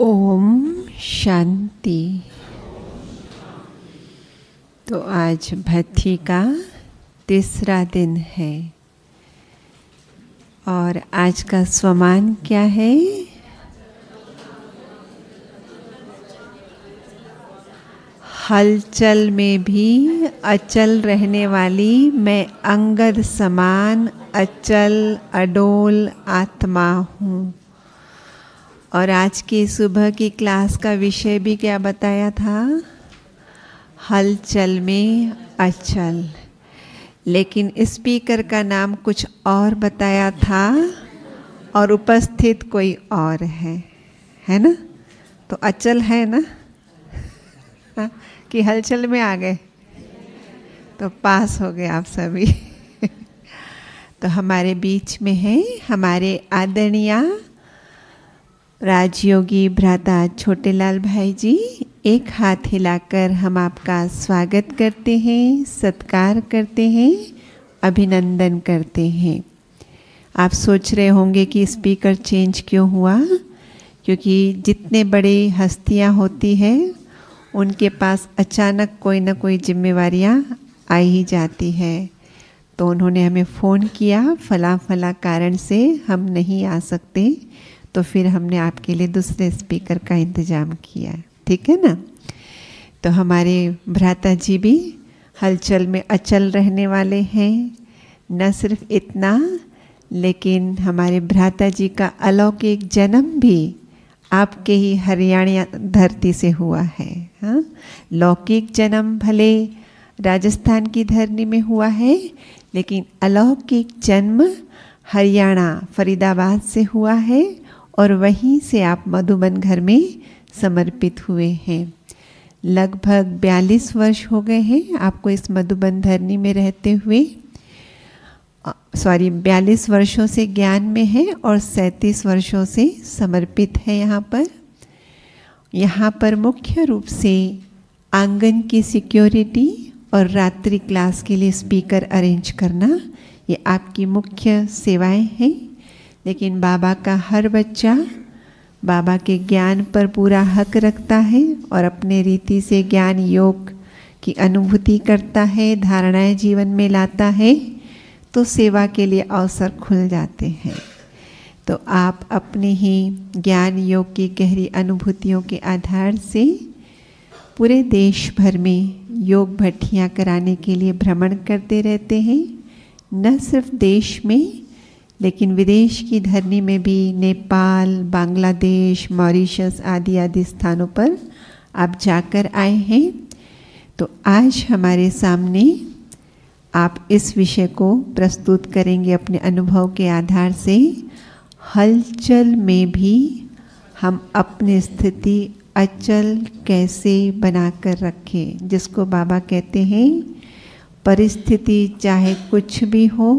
ओम शांति तो आज भक्ति का तीसरा दिन है और आज का स्वमान क्या है हलचल में भी अचल रहने वाली मैं अंगद समान अचल अडोल आत्मा हूँ और आज की सुबह की क्लास का विषय भी क्या बताया था हलचल में अचल लेकिन स्पीकर का नाम कुछ और बताया था और उपस्थित कोई और है है ना तो अचल है ना कि हलचल में आ गए तो पास हो गए आप सभी तो हमारे बीच में है हमारे आदरणिया राजयोगी भ्राता छोटेलाल भाई जी एक हाथ हिलाकर हम आपका स्वागत करते हैं सत्कार करते हैं अभिनंदन करते हैं आप सोच रहे होंगे कि स्पीकर चेंज क्यों हुआ क्योंकि जितने बड़े हस्तियां होती हैं उनके पास अचानक कोई ना कोई जिम्मेवारियां आ ही जाती है तो उन्होंने हमें फ़ोन किया फला फला कारण से हम नहीं आ सकते तो फिर हमने आपके लिए दूसरे स्पीकर का इंतज़ाम किया ठीक है ना तो हमारे भ्राता जी भी हलचल में अचल रहने वाले हैं न सिर्फ इतना लेकिन हमारे भ्राता जी का अलौकिक जन्म भी आपके ही हरियाणा धरती से हुआ है हाँ लौकिक जन्म भले राजस्थान की धरनी में हुआ है लेकिन अलौकिक जन्म हरियाणा फरीदाबाद से हुआ है और वहीं से आप मधुबन घर में समर्पित हुए हैं लगभग 42 वर्ष हो गए हैं आपको इस मधुबन धरनी में रहते हुए सॉरी बयालीस वर्षों से ज्ञान में है और सैंतीस वर्षों से समर्पित है यहाँ पर यहाँ पर मुख्य रूप से आंगन की सिक्योरिटी और रात्रि क्लास के लिए स्पीकर अरेंज करना ये आपकी मुख्य सेवाएं हैं लेकिन बाबा का हर बच्चा बाबा के ज्ञान पर पूरा हक रखता है और अपने रीति से ज्ञान योग की अनुभूति करता है धारणाएं जीवन में लाता है तो सेवा के लिए अवसर खुल जाते हैं तो आप अपने ही ज्ञान योग की गहरी अनुभूतियों के आधार से पूरे देश भर में योग भट्टियाँ कराने के लिए भ्रमण करते रहते हैं न सिर्फ देश में लेकिन विदेश की धरनी में भी नेपाल बांग्लादेश मॉरिशस आदि आदि स्थानों पर आप जाकर आए हैं तो आज हमारे सामने आप इस विषय को प्रस्तुत करेंगे अपने अनुभव के आधार से हलचल में भी हम अपनी स्थिति अचल कैसे बनाकर रखें जिसको बाबा कहते हैं परिस्थिति चाहे कुछ भी हो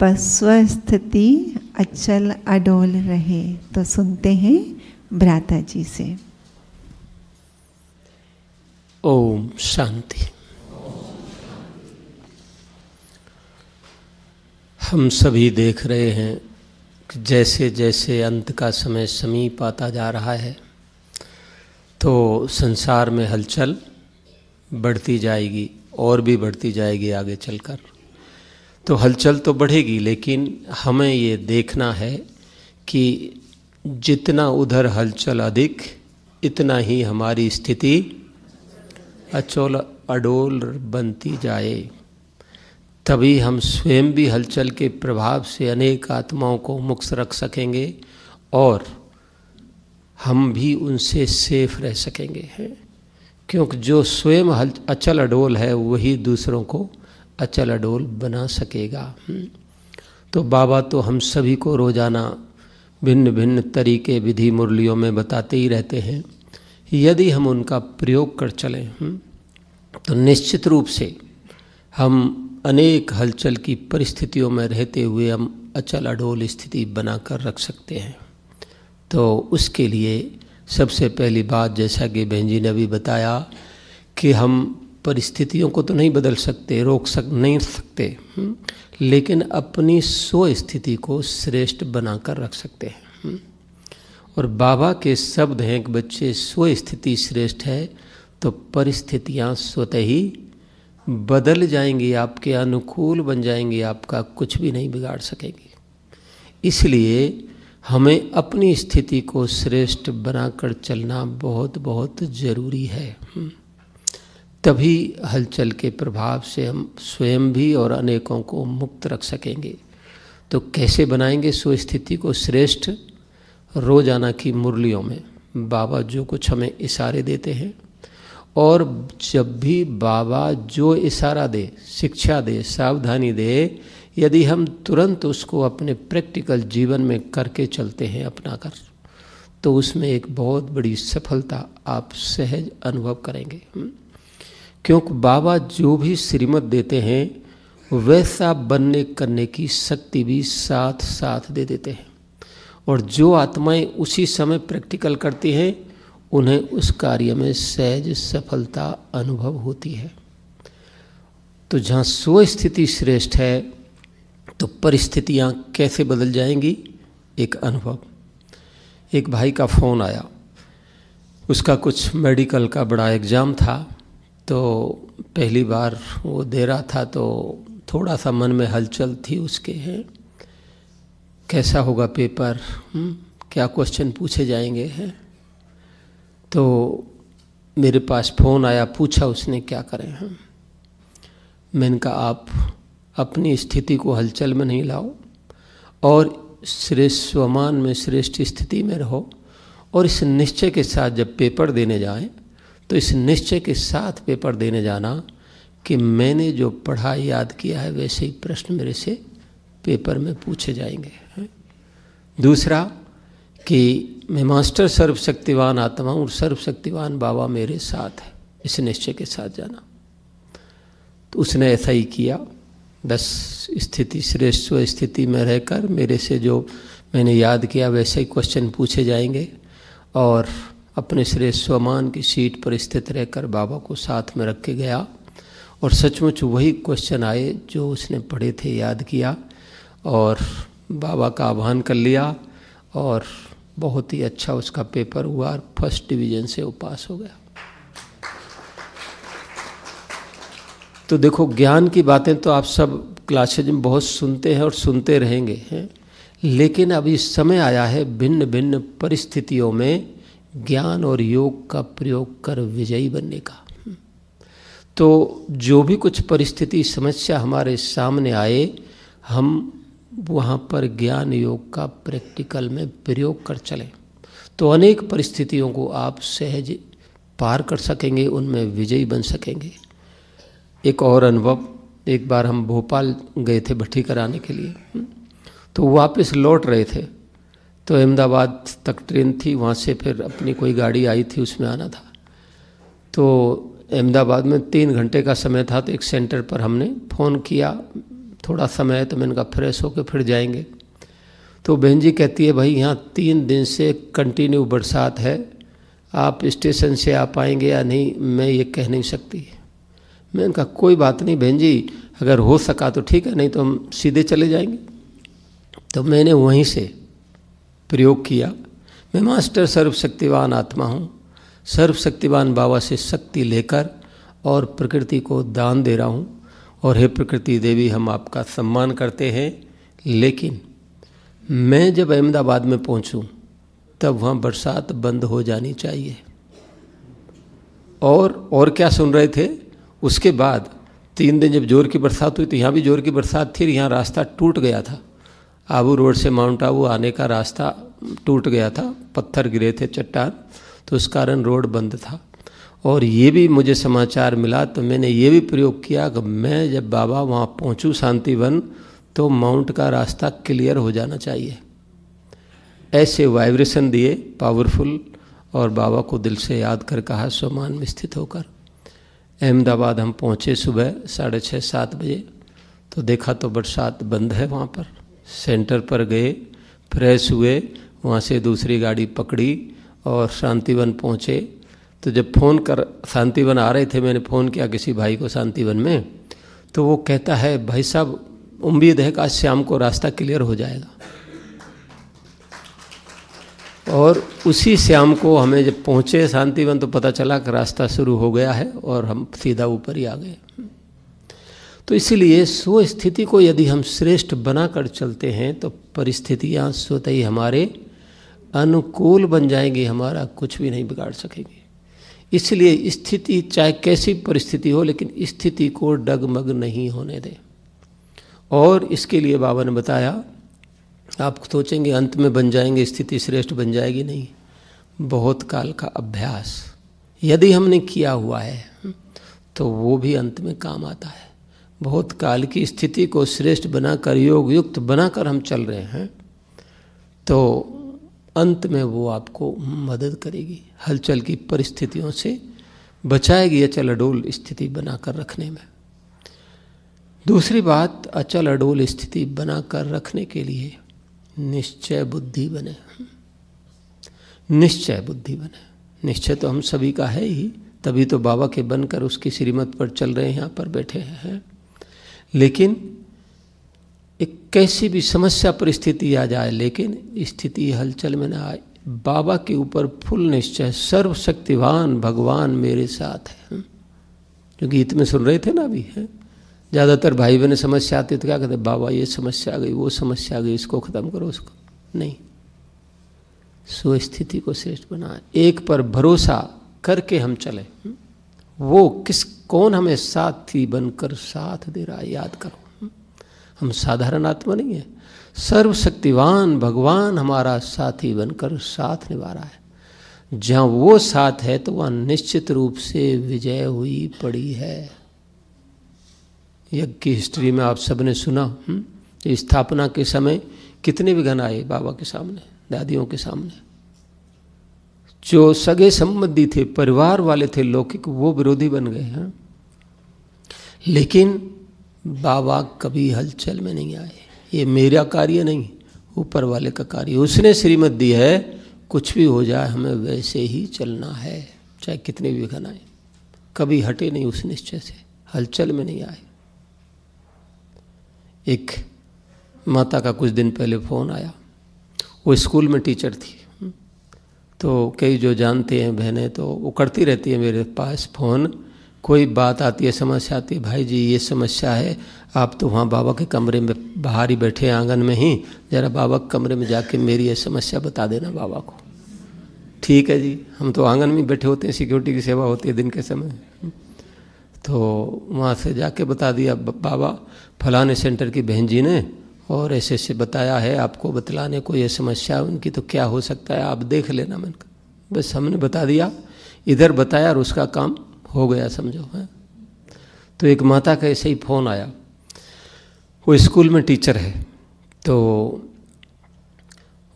पर स्वस्थिति अचल अडोल रहे तो सुनते हैं भ्राता जी से ओम शांति हम सभी देख रहे हैं कि जैसे जैसे अंत का समय समीप आता जा रहा है तो संसार में हलचल बढ़ती जाएगी और भी बढ़ती जाएगी आगे चलकर तो हलचल तो बढ़ेगी लेकिन हमें ये देखना है कि जितना उधर हलचल अधिक इतना ही हमारी स्थिति अचोल अडोल बनती जाए तभी हम स्वयं भी हलचल के प्रभाव से अनेक आत्माओं को मुक्त रख सकेंगे और हम भी उनसे सेफ रह सकेंगे हैं क्योंकि जो स्वयं हल अचल अडोल है वही दूसरों को अचल अच्छा अडोल बना सकेगा हम्म। तो बाबा तो हम सभी को रोज़ाना भिन्न भिन्न तरीके विधि मुरलियों में बताते ही रहते हैं यदि हम उनका प्रयोग कर चलें हम्म, तो निश्चित रूप से हम अनेक हलचल की परिस्थितियों में रहते हुए हम अचल अच्छा अडोल स्थिति बनाकर रख सकते हैं तो उसके लिए सबसे पहली बात जैसा कि बहन जी ने भी बताया कि हम परिस्थितियों को तो नहीं बदल सकते रोक सक नहीं सकते हम्म, लेकिन अपनी सो स्थिति को श्रेष्ठ बनाकर रख सकते हैं हम्म। और बाबा के शब्द हैं कि बच्चे स्व स्थिति श्रेष्ठ है तो परिस्थितियाँ स्वतः ही बदल जाएंगी आपके अनुकूल बन जाएंगी आपका कुछ भी नहीं बिगाड़ सकेंगी इसलिए हमें अपनी स्थिति को श्रेष्ठ बनाकर चलना बहुत बहुत ज़रूरी है हम्म। तभी हलचल के प्रभाव से हम स्वयं भी और अनेकों को मुक्त रख सकेंगे तो कैसे बनाएंगे स्वस्थिति को श्रेष्ठ रोजाना की मुरलियों में बाबा जो कुछ हमें इशारे देते हैं और जब भी बाबा जो इशारा दे शिक्षा दे सावधानी दे यदि हम तुरंत उसको अपने प्रैक्टिकल जीवन में करके चलते हैं अपना कर तो उसमें एक बहुत बड़ी सफलता आप सहज अनुभव करेंगे हम्म। क्योंकि बाबा जो भी श्रीमत देते हैं वैसा बनने करने की शक्ति भी साथ साथ दे देते हैं और जो आत्माएं उसी समय प्रैक्टिकल करती हैं उन्हें उस कार्य में सहज सफलता अनुभव होती है तो जहाँ स्व स्थिति श्रेष्ठ है तो परिस्थितियाँ कैसे बदल जाएंगी एक अनुभव एक भाई का फ़ोन आया उसका कुछ मेडिकल का बड़ा एग्ज़ाम था तो पहली बार वो दे रहा था तो थोड़ा सा मन में हलचल थी उसके हैं कैसा होगा पेपर हुँ? हम्म, क्या क्वेश्चन पूछे जाएंगे हैं तो मेरे पास फ़ोन आया पूछा उसने क्या करें हम मैंने कहा आप अपनी स्थिति को हलचल में नहीं लाओ और श्रेष्ठ स्वमान में श्रेष्ठ स्थिति में रहो और इस निश्चय के साथ जब पेपर देने जाएं तो इस निश्चय के साथ पेपर देने जाना कि मैंने जो पढ़ा याद किया है वैसे ही प्रश्न मेरे से पेपर में पूछे जाएंगे दूसरा कि मैं मास्टर सर्वशक्तिवान आत्मा हूँ और सर्वशक्तिवान बाबा मेरे साथ है इस निश्चय के साथ जाना तो उसने ऐसा ही किया बस स्थिति श्रेष्ठ स्थिति में रहकर मेरे से जो मैंने याद किया वैसे ही क्वेश्चन पूछे जाएंगे और अपने श्रेय स्वमान की सीट पर स्थित रहकर बाबा को साथ में रख के गया और सचमुच वही क्वेश्चन आए जो उसने पढ़े थे याद किया और बाबा का आह्वान कर लिया और बहुत ही अच्छा उसका पेपर हुआ और फर्स्ट डिवीजन से वो पास हो गया तो देखो ज्ञान की बातें तो आप सब क्लासेज में बहुत सुनते हैं और सुनते रहेंगे हैं लेकिन अभी समय आया है भिन्न भिन्न परिस्थितियों में ज्ञान और योग का प्रयोग कर विजयी बनने का तो जो भी कुछ परिस्थिति समस्या हमारे सामने आए हम वहाँ पर ज्ञान योग का प्रैक्टिकल में प्रयोग कर चलें तो अनेक परिस्थितियों को आप सहज पार कर सकेंगे उनमें विजयी बन सकेंगे एक और अनुभव एक बार हम भोपाल गए थे भट्टी कराने के लिए तो वापस लौट रहे थे तो अहमदाबाद तक ट्रेन थी वहाँ से फिर अपनी कोई गाड़ी आई थी उसमें आना था तो अहमदाबाद में तीन घंटे का समय था तो एक सेंटर पर हमने फ़ोन किया थोड़ा समय है तो मैंने कहा फ्रेश होकर फिर जाएंगे तो बहन जी कहती है भाई यहाँ तीन दिन से कंटिन्यू बरसात है आप स्टेशन से आ पाएंगे या नहीं मैं ये कह नहीं सकती मैंने कहा कोई बात नहीं बहन जी अगर हो सका तो ठीक है नहीं तो हम सीधे चले जाएंगे तो मैंने वहीं से प्रयोग किया मैं मास्टर सर्वशक्तिवान आत्मा हूँ सर्वशक्तिवान बाबा से शक्ति लेकर और प्रकृति को दान दे रहा हूँ और हे प्रकृति देवी हम आपका सम्मान करते हैं लेकिन मैं जब अहमदाबाद में पहुँचूँ तब वहाँ बरसात बंद हो जानी चाहिए और और क्या सुन रहे थे उसके बाद तीन दिन जब जोर की बरसात हुई तो यहाँ भी जोर की बरसात थी यहाँ रास्ता टूट गया था आबू रोड से माउंट आबू आने का रास्ता टूट गया था पत्थर गिरे थे चट्टान तो उस कारण रोड बंद था और ये भी मुझे समाचार मिला तो मैंने ये भी प्रयोग किया कि मैं जब बाबा वहाँ पहुँचूँ शांतिवन तो माउंट का रास्ता क्लियर हो जाना चाहिए ऐसे वाइब्रेशन दिए पावरफुल और बाबा को दिल से याद कर कहा सोमान में स्थित होकर अहमदाबाद हम पहुँचे सुबह साढ़े छः सात बजे तो देखा तो बरसात बंद है वहाँ पर सेंटर पर गए फ्रेश हुए वहाँ से दूसरी गाड़ी पकड़ी और शांतिवन पहुँचे तो जब फ़ोन कर शांतिवन आ रहे थे मैंने फ़ोन किया किसी भाई को शांतिवन में तो वो कहता है भाई साहब उम्मीद है कि आज शाम को रास्ता क्लियर हो जाएगा और उसी शाम को हमें जब पहुँचे शांतिवन तो पता चला कि रास्ता शुरू हो गया है और हम सीधा ऊपर ही आ गए तो इसीलिए स्व स्थिति को यदि हम श्रेष्ठ बनाकर चलते हैं तो परिस्थितियाँ स्वतः ही हमारे अनुकूल बन जाएंगी हमारा कुछ भी नहीं बिगाड़ सकेंगे इसलिए स्थिति चाहे कैसी परिस्थिति हो लेकिन स्थिति को डगमग नहीं होने दें और इसके लिए बाबा ने बताया आप सोचेंगे अंत में बन जाएंगे स्थिति श्रेष्ठ बन जाएगी नहीं बहुत काल का अभ्यास यदि हमने किया हुआ है तो वो भी अंत में काम आता है बहुत काल की स्थिति को श्रेष्ठ बनाकर योग युक्त बनाकर हम चल रहे हैं तो अंत में वो आपको मदद करेगी हलचल की परिस्थितियों से बचाएगी अचल अडोल स्थिति बनाकर रखने में दूसरी बात अचल अडोल स्थिति बनाकर रखने के लिए निश्चय बुद्धि बने निश्चय बुद्धि बने निश्चय तो हम सभी का है ही तभी तो बाबा के बनकर उसकी श्रीमत पर चल रहे हैं यहाँ पर बैठे हैं लेकिन एक कैसी भी समस्या परिस्थिति आ जाए लेकिन स्थिति हलचल में ना आए बाबा के ऊपर फुल निश्चय सर्वशक्तिवान भगवान मेरे साथ है जो गीत में सुन रहे थे ना अभी है ज़्यादातर भाई बहन समस्या आती तो क्या कहते बाबा ये समस्या आ गई वो समस्या आ गई इसको ख़त्म करो उसको नहीं सो स्थिति को श्रेष्ठ बना एक पर भरोसा करके हम चले वो किस कौन हमें साथी बनकर साथ दे रहा है याद करो हम साधारण आत्मा नहीं है सर्वशक्तिवान भगवान हमारा साथी बनकर साथ निभा रहा है जहाँ वो साथ है तो वह निश्चित रूप से विजय हुई पड़ी है यज्ञ की हिस्ट्री में आप सबने सुना हम्म? स्थापना के समय कितने विघन आए बाबा के सामने दादियों के सामने जो सगे संबंधी थे परिवार वाले थे लौकिक वो विरोधी बन गए हैं हाँ? लेकिन बाबा कभी हलचल में नहीं आए ये मेरा कार्य नहीं ऊपर वाले का कार्य उसने श्रीमत दी है कुछ भी हो जाए हमें वैसे ही चलना है चाहे कितने भी विघन आए कभी हटे नहीं उस निश्चय से हलचल में नहीं आए एक माता का कुछ दिन पहले फ़ोन आया वो स्कूल में टीचर थी तो कई जो जानते हैं बहनें तो वो करती रहती है मेरे पास फ़ोन कोई बात आती है समस्या आती है भाई जी ये समस्या है आप तो वहाँ बाबा के कमरे में बाहर ही बैठे आंगन में ही ज़रा बाबा के कमरे में जाके मेरी ये समस्या बता देना बाबा को ठीक है जी हम तो आंगन में बैठे होते हैं सिक्योरिटी की सेवा होती है दिन के समय तो वहाँ से जाके बता दिया बाबा फलाने सेंटर की बहन जी ने और ऐसे ऐसे बताया है आपको बतलाने को ये समस्या उनकी तो क्या हो सकता है आप देख लेना मैंने बस हमने बता दिया इधर बताया और उसका काम हो गया समझो है हाँ। तो एक माता का ऐसे ही फ़ोन आया वो स्कूल में टीचर है तो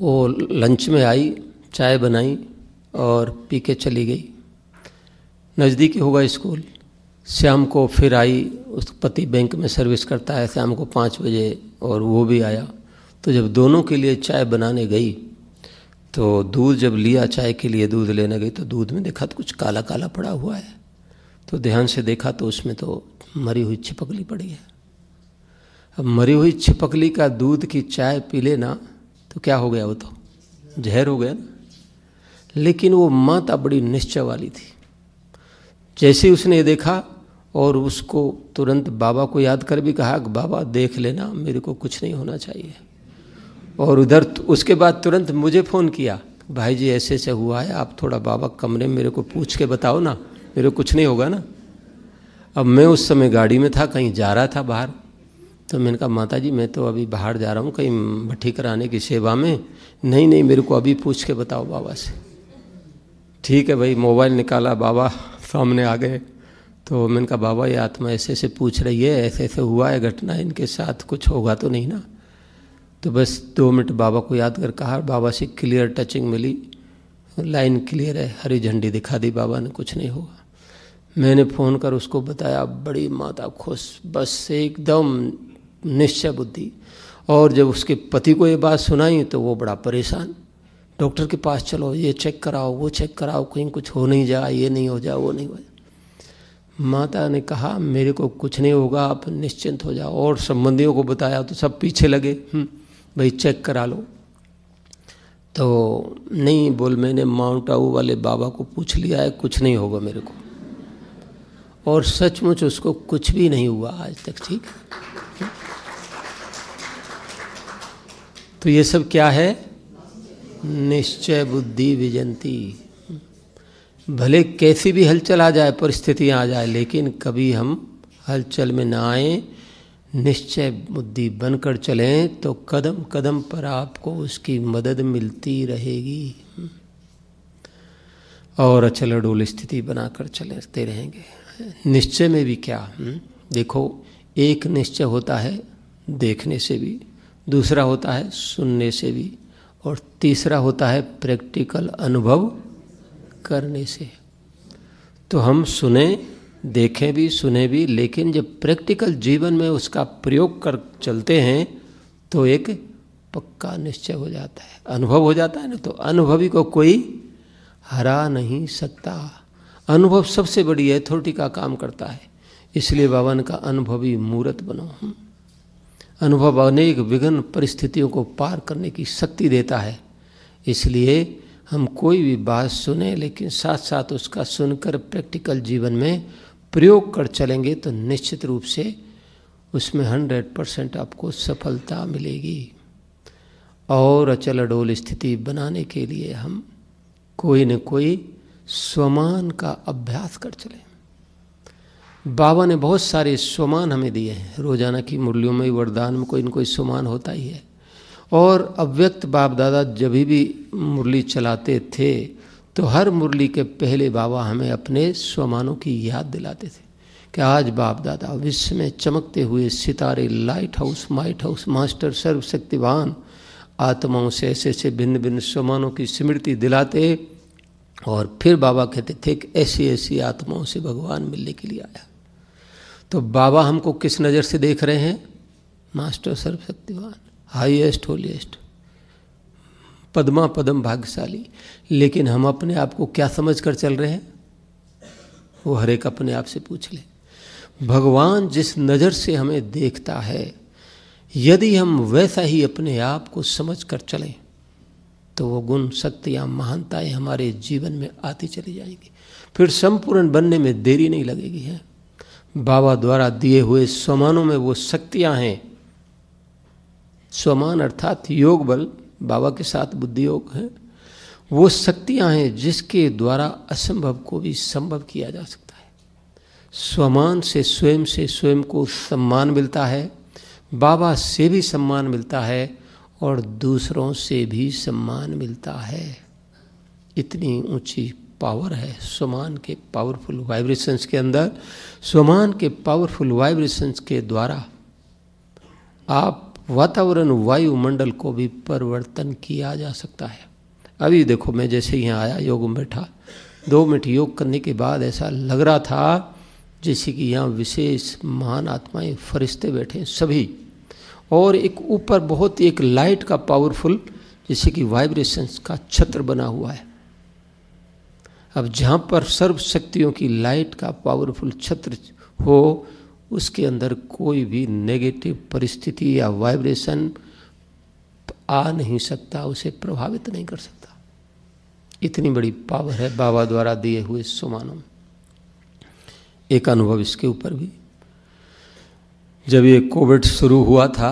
वो लंच में आई चाय बनाई और पी के चली गई नज़दीक ही होगा स्कूल शाम को फिर आई उस पति बैंक में सर्विस करता है शाम को पाँच बजे और वो भी आया तो जब दोनों के लिए चाय बनाने गई तो दूध जब लिया चाय के लिए दूध लेने गई तो दूध में देखा तो कुछ काला काला पड़ा हुआ है तो ध्यान से देखा तो उसमें तो मरी हुई छिपकली पड़ी है अब मरी हुई छिपकली का दूध की चाय पी लेना तो क्या हो गया वो तो जहर हो गया ना लेकिन वो माता बड़ी निश्चय वाली थी जैसे उसने ये देखा और उसको तुरंत बाबा को याद कर भी कहा कि बाबा देख लेना मेरे को कुछ नहीं होना चाहिए और उधर उसके बाद तुरंत मुझे फ़ोन किया भाई जी ऐसे ऐसे हुआ है आप थोड़ा बाबा कमरे में मेरे को पूछ के बताओ ना मेरे कुछ नहीं होगा ना अब मैं उस समय गाड़ी में था कहीं जा रहा था बाहर तो मैंने कहा माता जी मैं तो अभी बाहर जा रहा हूँ कहीं भट्टी कराने की सेवा में नहीं नहीं मेरे को अभी पूछ के बताओ बाबा से ठीक है भाई मोबाइल निकाला बाबा सामने आ गए तो मैंने कहा बाबा ये आत्मा ऐसे ऐसे पूछ रही है ऐसे ऐसे हुआ है घटना इनके साथ कुछ होगा तो नहीं ना तो बस दो मिनट बाबा को याद कर कहा बाबा से क्लियर टचिंग मिली लाइन क्लियर है हरी झंडी दिखा दी बाबा ने कुछ नहीं होगा मैंने फ़ोन कर उसको बताया बड़ी माता खुश बस एकदम निश्चय बुद्धि और जब उसके पति को ये बात सुनाई तो वो बड़ा परेशान डॉक्टर के पास चलो ये चेक कराओ वो चेक कराओ कहीं कुछ हो नहीं जाए ये नहीं हो जाए वो नहीं हो जाए माता ने कहा मेरे को कुछ नहीं होगा आप निश्चिंत हो जाओ और संबंधियों को बताया तो सब पीछे लगे हम्म, भाई चेक करा लो तो नहीं बोल मैंने माउंट आबू वाले बाबा को पूछ लिया है कुछ नहीं होगा मेरे को और सचमुच उसको कुछ भी नहीं हुआ आज तक ठीक तो ये सब क्या है निश्चय बुद्धि विजंती भले कैसी भी हलचल आ जाए परिस्थितियाँ आ जाए लेकिन कभी हम हलचल में ना आएँ निश्चय बुद्धि बनकर चलें तो कदम कदम पर आपको उसकी मदद मिलती रहेगी और अचल अडोल स्थिति बनाकर चलते रहेंगे निश्चय में भी क्या हम्म, देखो एक निश्चय होता है देखने से भी दूसरा होता है सुनने से भी और तीसरा होता है प्रैक्टिकल अनुभव करने से तो हम सुने देखें भी सुने भी लेकिन जब प्रैक्टिकल जीवन में उसका प्रयोग कर चलते हैं तो एक पक्का निश्चय हो जाता है अनुभव हो जाता है ना तो अनुभवी को कोई हरा नहीं सकता अनुभव सबसे बड़ी अथॉरिटी का काम करता है इसलिए भवन का अनुभवी मूर्त बनो हम हम्म। अनुभव अनेक विघ्न परिस्थितियों को पार करने की शक्ति देता है इसलिए हम कोई भी बात सुने लेकिन साथ साथ उसका सुनकर प्रैक्टिकल जीवन में प्रयोग कर चलेंगे तो निश्चित रूप से उसमें हंड्रेड परसेंट आपको सफलता मिलेगी और अचल अडोल स्थिति बनाने के लिए हम कोई न कोई स्वमान का अभ्यास कर चले बाबा ने बहुत सारे स्वमान हमें दिए हैं रोजाना की मुरलियों में वरदान में कोई न कोई स्वमान होता ही है और अव्यक्त बाप दादा जब भी मुरली चलाते थे तो हर मुरली के पहले बाबा हमें अपने स्वमानों की याद दिलाते थे कि आज बाप दादा विश्व में चमकते हुए सितारे light house might house master सर्वशक्तिवान आत्माओं से ऐसे ऐसे भिन्न भिन्न समानों की स्मृति दिलाते और फिर बाबा कहते थे कि ऐसी ऐसी आत्माओं से भगवान मिलने के लिए आया तो बाबा हमको किस नज़र से देख रहे हैं मास्टर सर्वशक्तिवान हाईएस्ट होलीएस्ट पदमा पदम भाग्यशाली लेकिन हम अपने आप को क्या समझ कर चल रहे हैं वो हर एक अपने आप से पूछ ले भगवान जिस नज़र से हमें देखता है यदि हम वैसा ही अपने आप को समझ कर चलें तो वो गुण शक्तियाँ महानताएँ हमारे जीवन में आती चली जाएंगी फिर संपूर्ण बनने में देरी नहीं लगेगी है बाबा द्वारा दिए हुए स्वमानों में वो शक्तियाँ हैं स्वमान अर्थात योग बल बाबा के साथ बुद्धि योग है वो शक्तियाँ हैं जिसके द्वारा असंभव को भी संभव किया जा सकता है स्वमान से स्वयं से स्वयं को सम्मान मिलता है बाबा से भी सम्मान मिलता है और दूसरों से भी सम्मान मिलता है इतनी ऊंची पावर है स्वमान के पावरफुल वाइब्रेशंस के अंदर स्वमान के पावरफुल वाइब्रेशंस के द्वारा आप वातावरण वायुमंडल को भी परिवर्तन किया जा सकता है अभी देखो मैं जैसे यहाँ आया योग में बैठा दो मिनट योग करने के बाद ऐसा लग रहा था जैसे कि यहाँ विशेष महान आत्माएं फरिश्ते बैठे सभी और एक ऊपर बहुत एक लाइट का पावरफुल जैसे कि वाइब्रेशंस का छत्र बना हुआ है अब जहाँ पर सर्व शक्तियों की लाइट का पावरफुल छत्र हो उसके अंदर कोई भी नेगेटिव परिस्थिति या वाइब्रेशन आ नहीं सकता उसे प्रभावित नहीं कर सकता इतनी बड़ी पावर है बाबा द्वारा दिए हुए सुमानों में एक अनुभव इसके ऊपर भी जब ये कोविड शुरू हुआ था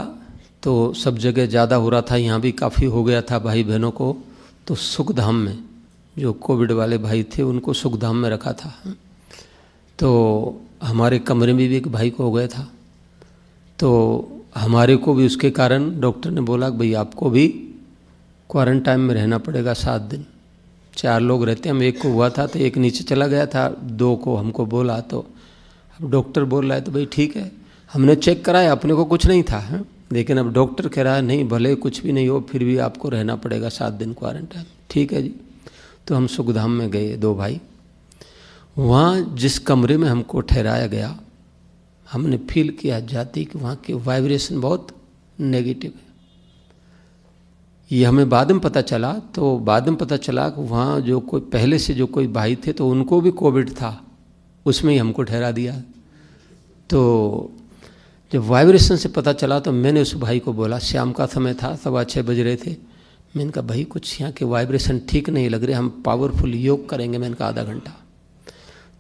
तो सब जगह ज़्यादा हो रहा था यहाँ भी काफ़ी हो गया था भाई बहनों को तो सुखधाम में जो कोविड वाले भाई थे उनको सुखधाम में रखा था तो हमारे कमरे में भी एक भाई को हो गया था तो हमारे को भी उसके कारण डॉक्टर ने बोला कि भाई आपको भी क्वारंटाइन में रहना पड़ेगा सात दिन चार लोग रहते हम एक को हुआ था तो एक नीचे चला गया था दो को हमको बोला तो अब डॉक्टर बोल रहा है तो भाई ठीक है हमने चेक कराया अपने को कुछ नहीं था है? हाँ। लेकिन अब डॉक्टर कह रहा है नहीं भले कुछ भी नहीं हो फिर भी आपको रहना पड़ेगा सात दिन क्वारंटाइन ठीक है जी तो हम सुखधाम में गए दो भाई वहाँ जिस कमरे में हमको ठहराया गया हमने फील किया जाति कि वहाँ के वाइब्रेशन बहुत नेगेटिव है ये हमें बाद में पता चला तो बाद में पता चला कि वहाँ जो कोई पहले से जो कोई भाई थे तो उनको भी कोविड था उसमें ही हमको ठहरा दिया तो जब वाइब्रेशन से पता चला तो मैंने उस भाई को बोला शाम का समय था सवा छः बज रहे थे मैंने कहा भाई कुछ यहाँ के वाइब्रेशन ठीक नहीं लग रहे हम पावरफुल योग करेंगे मैंने कहा आधा घंटा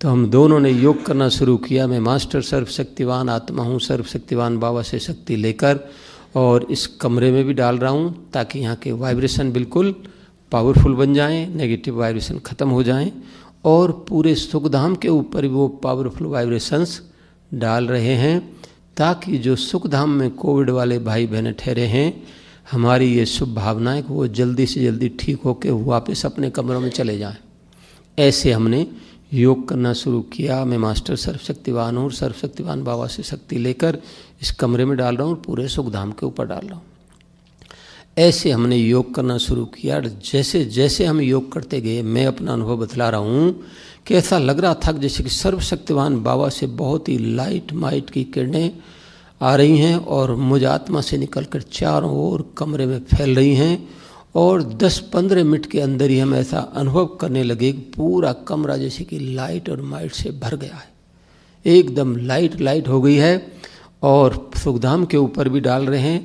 तो हम दोनों ने योग करना शुरू किया मैं मास्टर सर्वशक्तिवान आत्मा हूँ सर्वशक्तिवान बाबा से शक्ति लेकर और इस कमरे में भी डाल रहा हूँ ताकि यहाँ के वाइब्रेशन बिल्कुल पावरफुल बन जाएं नेगेटिव वाइब्रेशन ख़त्म हो जाएं और पूरे सुखधाम के ऊपर वो पावरफुल वाइब्रेशंस डाल रहे हैं ताकि जो सुखधाम में कोविड वाले भाई बहन ठहरे हैं हमारी ये शुभ भावनाएँ वो जल्दी से जल्दी ठीक होकर वापस अपने कमरों में चले जाएँ ऐसे हमने योग करना शुरू किया मैं मास्टर सर्वशक्तिवान हूँ और सर्वशक्तिवान बाबा से शक्ति लेकर इस कमरे में डाल रहा हूँ और पूरे सुखधाम के ऊपर डाल रहा हूँ ऐसे हमने योग करना शुरू किया जैसे जैसे हम योग करते गए मैं अपना अनुभव बतला रहा हूँ कि ऐसा लग रहा था जैसे कि सर्वशक्तिवान बाबा से बहुत ही लाइट माइट की किरणें आ रही हैं और मुझ आत्मा से निकलकर चारों ओर कमरे में फैल रही हैं और 10-15 मिनट के अंदर ही हम ऐसा अनुभव करने लगे कि पूरा कमरा जैसे कि लाइट और माइट से भर गया है एकदम लाइट लाइट हो गई है और सुखधाम के ऊपर भी डाल रहे हैं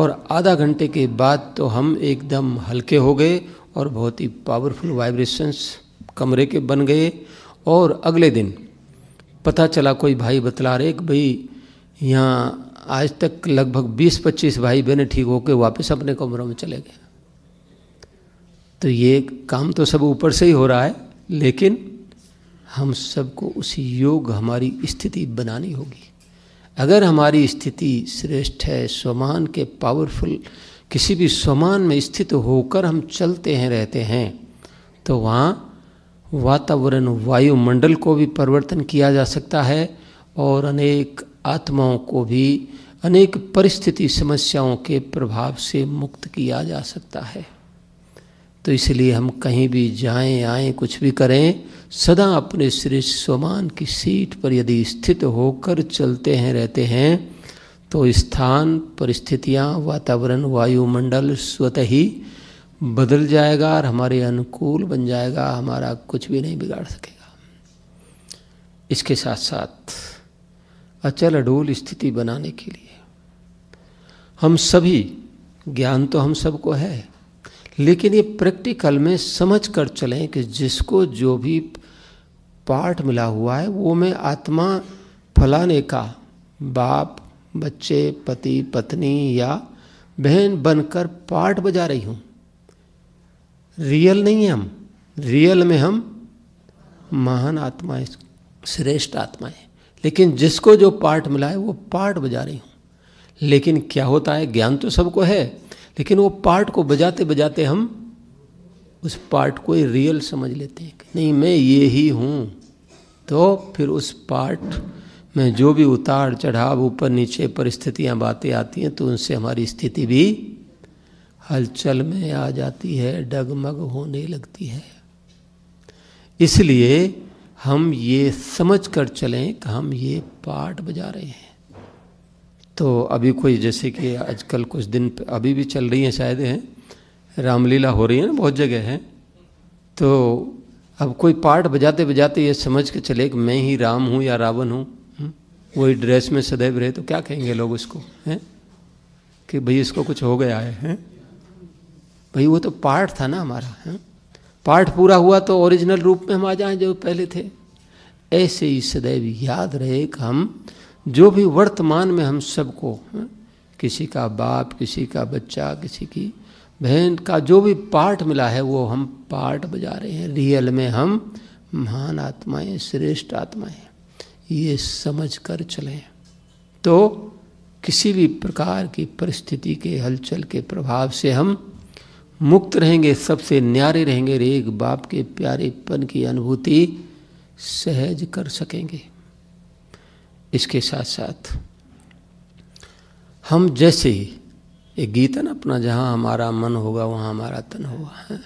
और आधा घंटे के बाद तो हम एकदम हल्के हो गए और बहुत ही पावरफुल वाइब्रेशंस कमरे के बन गए और अगले दिन पता चला कोई भाई बतला रहे कि भाई यहाँ आज तक लगभग 20-25 भाई बहने ठीक होकर वापस अपने कमरों में चले गए तो ये काम तो सब ऊपर से ही हो रहा है लेकिन हम सबको उसी योग हमारी स्थिति बनानी होगी अगर हमारी स्थिति श्रेष्ठ है स्वमान के पावरफुल किसी भी स्वमान में स्थित होकर हम चलते हैं रहते हैं तो वहाँ वातावरण वायुमंडल को भी परिवर्तन किया जा सकता है और अनेक आत्माओं को भी अनेक परिस्थिति समस्याओं के प्रभाव से मुक्त किया जा सकता है तो इसलिए हम कहीं भी जाएं आएं कुछ भी करें सदा अपने श्री स्वमान की सीट पर यदि स्थित होकर चलते हैं रहते हैं तो स्थान परिस्थितियाँ वातावरण वायुमंडल स्वतः ही बदल जाएगा और हमारे अनुकूल बन जाएगा हमारा कुछ भी नहीं बिगाड़ सकेगा इसके साथ साथ अचल अडोल स्थिति बनाने के लिए हम सभी ज्ञान तो हम सबको है लेकिन ये प्रैक्टिकल में समझ कर चलें कि जिसको जो भी पाठ मिला हुआ है वो मैं आत्मा फलाने का बाप बच्चे पति पत्नी या बहन बनकर पाठ बजा रही हूँ रियल नहीं है हम रियल में हम महान आत्माएं श्रेष्ठ है लेकिन जिसको जो पाठ मिला है वो पाठ बजा रही हूँ लेकिन क्या होता है ज्ञान तो सबको है लेकिन वो पार्ट को बजाते बजाते हम उस पार्ट को रियल समझ लेते हैं कि नहीं मैं ये ही हूँ तो फिर उस पार्ट में जो भी उतार चढ़ाव ऊपर नीचे परिस्थितियाँ बातें आती हैं तो उनसे हमारी स्थिति भी हलचल में आ जाती है डगमग होने लगती है इसलिए हम ये समझ कर चलें कि हम ये पार्ट बजा रहे हैं तो अभी कोई जैसे कि आजकल कुछ दिन अभी भी चल रही हैं शायद हैं रामलीला हो रही है ना बहुत जगह है तो अब कोई पार्ट बजाते बजाते ये समझ के चले कि मैं ही राम हूँ या रावण हूँ हम्म। वही ड्रेस में सदैव रहे तो क्या कहेंगे लोग उसको हैं कि भाई इसको कुछ हो गया है हैं भाई वो तो पार्ट था ना हमारा है पाठ पूरा हुआ तो ओरिजिनल रूप में हम आ जाएं जो पहले थे ऐसे ही सदैव याद रहे कि हम जो भी वर्तमान में हम सबको हाँ, किसी का बाप किसी का बच्चा किसी की बहन का जो भी पार्ट मिला है वो हम पार्ट बजा रहे हैं रियल में हम महान आत्माएं श्रेष्ठ आत्माएं ये समझ कर चलें तो किसी भी प्रकार की परिस्थिति के हलचल के प्रभाव से हम मुक्त रहेंगे सबसे न्यारे रहेंगे एक बाप के प्यारेपन की अनुभूति सहज कर सकेंगे इसके साथ साथ हम जैसे ही एक ना अपना जहाँ हमारा मन होगा वहाँ हमारा तन होगा है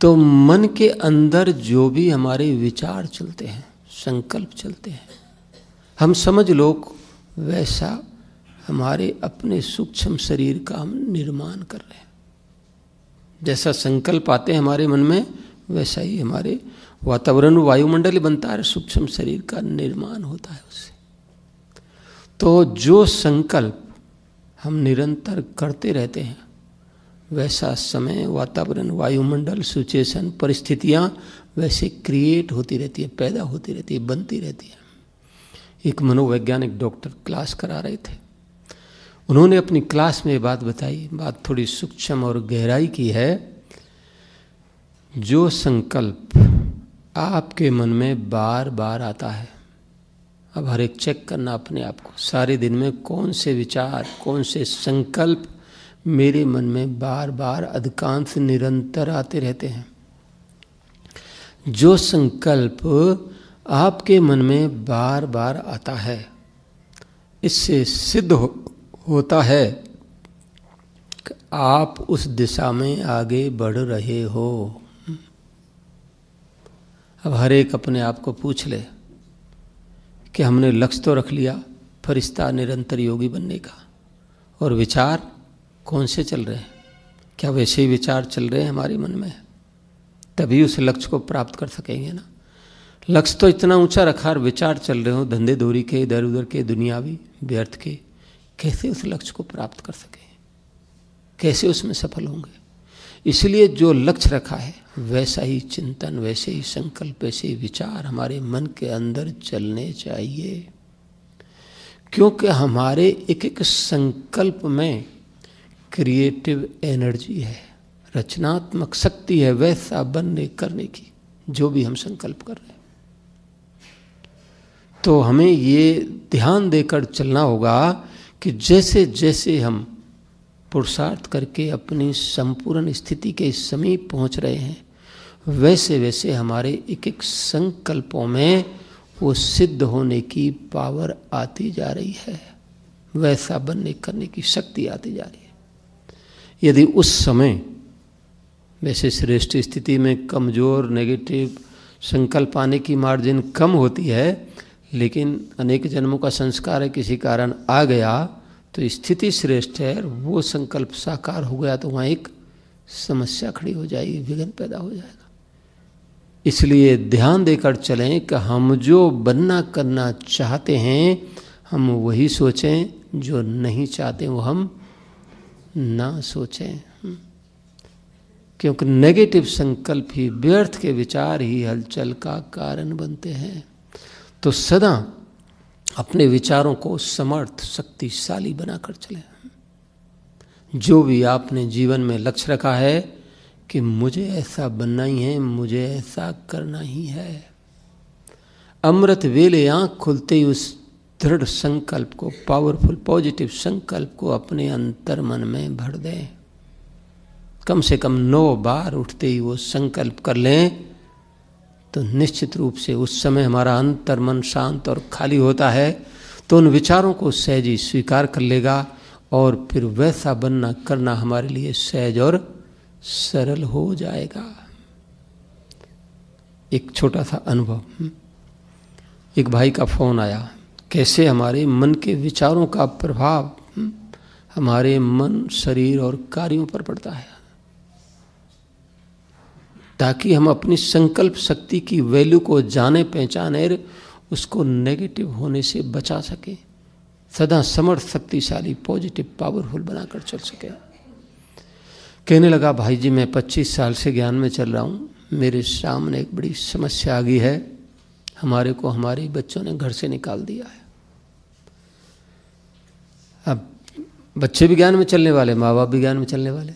तो मन के अंदर जो भी हमारे विचार चलते हैं संकल्प चलते हैं हम समझ लो वैसा हमारे अपने सूक्ष्म शरीर का हम निर्माण कर रहे हैं जैसा संकल्प आते हैं हमारे मन में वैसा ही हमारे वातावरण वायुमंडल बनता है सूक्ष्म शरीर का निर्माण होता है उससे तो जो संकल्प हम निरंतर करते रहते हैं वैसा समय वातावरण वायुमंडल सिचुएशन परिस्थितियाँ वैसे क्रिएट होती रहती है पैदा होती रहती है बनती रहती है एक मनोवैज्ञानिक डॉक्टर क्लास करा रहे थे उन्होंने अपनी क्लास में बात बताई बात थोड़ी सूक्ष्म और गहराई की है जो संकल्प आपके मन में बार बार आता है अब हर एक चेक करना अपने आप को सारे दिन में कौन से विचार कौन से संकल्प मेरे मन में बार बार अधिकांश निरंतर आते रहते हैं जो संकल्प आपके मन में बार बार आता है इससे सिद्ध हो, होता है कि आप उस दिशा में आगे बढ़ रहे हो अब हर एक अपने आप को पूछ ले कि हमने लक्ष्य तो रख लिया फरिश्ता निरंतर योगी बनने का और विचार कौन से चल रहे हैं क्या वैसे ही विचार चल रहे हैं हमारे मन में तभी उस लक्ष्य को प्राप्त कर सकेंगे ना लक्ष्य तो इतना ऊंचा रखा और विचार चल रहे हो धंधे दूरी के इधर उधर के दुनियावी व्यर्थ के कैसे उस लक्ष्य को प्राप्त कर सकें कैसे उसमें सफल होंगे इसलिए जो लक्ष्य रखा है वैसा ही चिंतन वैसे ही संकल्प वैसे ही विचार हमारे मन के अंदर चलने चाहिए क्योंकि हमारे एक एक संकल्प में क्रिएटिव एनर्जी है रचनात्मक शक्ति है वैसा बनने करने की जो भी हम संकल्प कर रहे हैं तो हमें ये ध्यान देकर चलना होगा कि जैसे जैसे हम पुरुषार्थ करके अपनी संपूर्ण स्थिति के समीप पहुंच रहे हैं वैसे वैसे हमारे एक एक संकल्पों में वो सिद्ध होने की पावर आती जा रही है वैसा बनने करने की शक्ति आती जा रही है यदि उस समय वैसे श्रेष्ठ स्थिति में कमज़ोर नेगेटिव संकल्प आने की मार्जिन कम होती है लेकिन अनेक जन्मों का संस्कार है किसी कारण आ गया तो स्थिति श्रेष्ठ है वो संकल्प साकार हो गया तो वहाँ एक समस्या खड़ी हो जाएगी विघन पैदा हो जाएगा इसलिए ध्यान देकर चलें कि हम जो बनना करना चाहते हैं हम वही सोचें जो नहीं चाहते वो हम ना सोचें क्योंकि नेगेटिव संकल्प ही व्यर्थ के विचार ही हलचल का कारण बनते हैं तो सदा अपने विचारों को समर्थ शक्तिशाली बनाकर चलें जो भी आपने जीवन में लक्ष्य रखा है कि मुझे ऐसा बनना ही है मुझे ऐसा करना ही है अमृत वेले आँख खुलते ही उस दृढ़ संकल्प को पावरफुल पॉजिटिव संकल्प को अपने अंतर मन में भर दें कम से कम नौ बार उठते ही वो संकल्प कर लें तो निश्चित रूप से उस समय हमारा अंतर मन शांत और खाली होता है तो उन विचारों को सहज ही स्वीकार कर लेगा और फिर वैसा बनना करना हमारे लिए सहज और सरल हो जाएगा एक छोटा सा अनुभव एक भाई का फोन आया कैसे हमारे मन के विचारों का प्रभाव हमारे मन शरीर और कार्यों पर पड़ता है ताकि हम अपनी संकल्प शक्ति की वैल्यू को जाने पहचाने उसको नेगेटिव होने से बचा सके सदा समर्थ शक्तिशाली पॉजिटिव पावरफुल बनाकर चल सके कहने लगा भाई जी मैं पच्चीस साल से ज्ञान में चल रहा हूँ मेरे सामने एक बड़ी समस्या आ गई है हमारे को हमारे बच्चों ने घर से निकाल दिया है अब बच्चे भी ज्ञान में चलने वाले माँ बाप भी ज्ञान में चलने वाले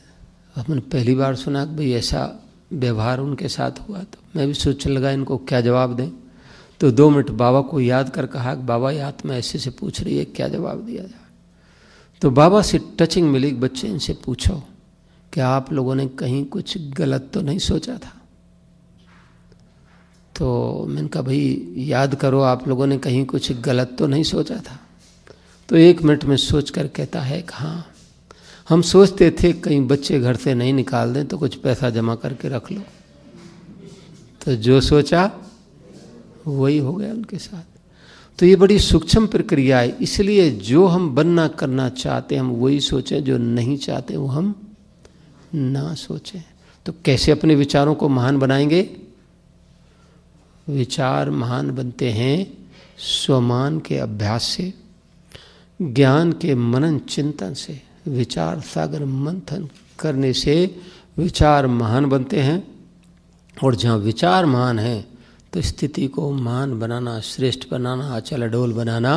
हमने पहली बार सुना कि भाई ऐसा व्यवहार उनके साथ हुआ तो मैं भी सोचने लगा इनको क्या जवाब दें तो दो मिनट बाबा को याद कर कहा कि बाबा ये आत्मा ऐसे से पूछ रही है क्या जवाब दिया जाए तो बाबा से टचिंग मिली बच्चे इनसे पूछो कि आप लोगों ने कहीं कुछ गलत तो नहीं सोचा था तो मैंने कहा भाई याद करो आप लोगों ने कहीं कुछ गलत तो नहीं सोचा था तो एक मिनट में सोच कर कहता है कि हाँ हम सोचते थे कहीं बच्चे घर से नहीं निकाल दें तो कुछ पैसा जमा करके रख लो तो जो सोचा वही हो गया उनके साथ तो ये बड़ी सूक्ष्म प्रक्रिया है इसलिए जो हम बनना करना चाहते हम वही सोचें जो नहीं चाहते वो हम ना सोचें तो कैसे अपने विचारों को महान बनाएंगे विचार महान बनते हैं स्वमान के अभ्यास से ज्ञान के मनन चिंतन से विचार सागर मंथन करने से विचार महान बनते हैं और जहाँ विचार महान है तो स्थिति को महान बनाना श्रेष्ठ बनाना अचल डोल बनाना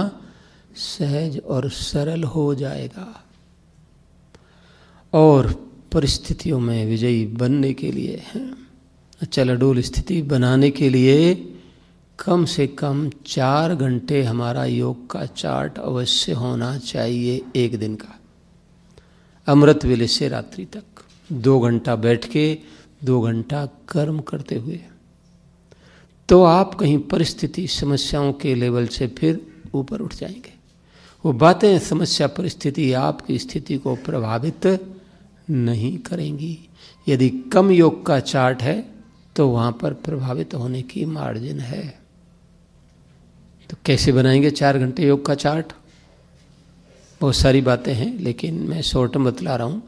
सहज और सरल हो जाएगा और परिस्थितियों में विजयी बनने के लिए हैं अच्छा लडोल स्थिति बनाने के लिए कम से कम चार घंटे हमारा योग का चार्ट अवश्य होना चाहिए एक दिन का अमृत वेले से रात्रि तक दो घंटा बैठ के दो घंटा कर्म करते हुए तो आप कहीं परिस्थिति समस्याओं के लेवल से फिर ऊपर उठ जाएंगे वो बातें समस्या परिस्थिति आपकी स्थिति को प्रभावित नहीं करेंगी यदि कम योग का चार्ट है तो वहाँ पर प्रभावित होने की मार्जिन है तो कैसे बनाएंगे चार घंटे योग का चार्ट बहुत सारी बातें हैं लेकिन मैं शॉर्ट में बतला रहा हूँ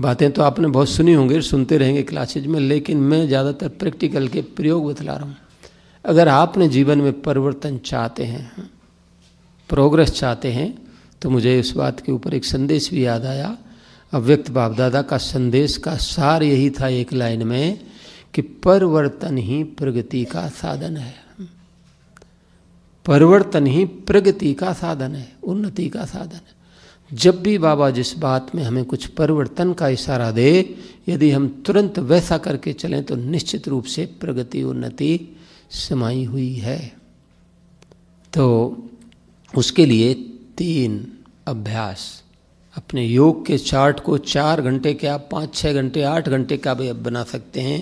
बातें तो आपने बहुत सुनी होंगी सुनते रहेंगे क्लासेज में लेकिन मैं ज़्यादातर प्रैक्टिकल के प्रयोग बतला रहा हूँ अगर आपने जीवन में परिवर्तन चाहते हैं प्रोग्रेस चाहते हैं तो मुझे इस बात के ऊपर एक संदेश भी याद आया अव्यक्त बाप दादा का संदेश का सार यही था एक लाइन में कि परिवर्तन ही प्रगति का साधन है परिवर्तन ही प्रगति का साधन है उन्नति का साधन है जब भी बाबा जिस बात में हमें कुछ परिवर्तन का इशारा दे यदि हम तुरंत वैसा करके चलें तो निश्चित रूप से प्रगति उन्नति समाई हुई है तो उसके लिए तीन अभ्यास अपने योग के चार्ट को चार घंटे के आप पाँच छः घंटे आठ घंटे का भी आप बना सकते हैं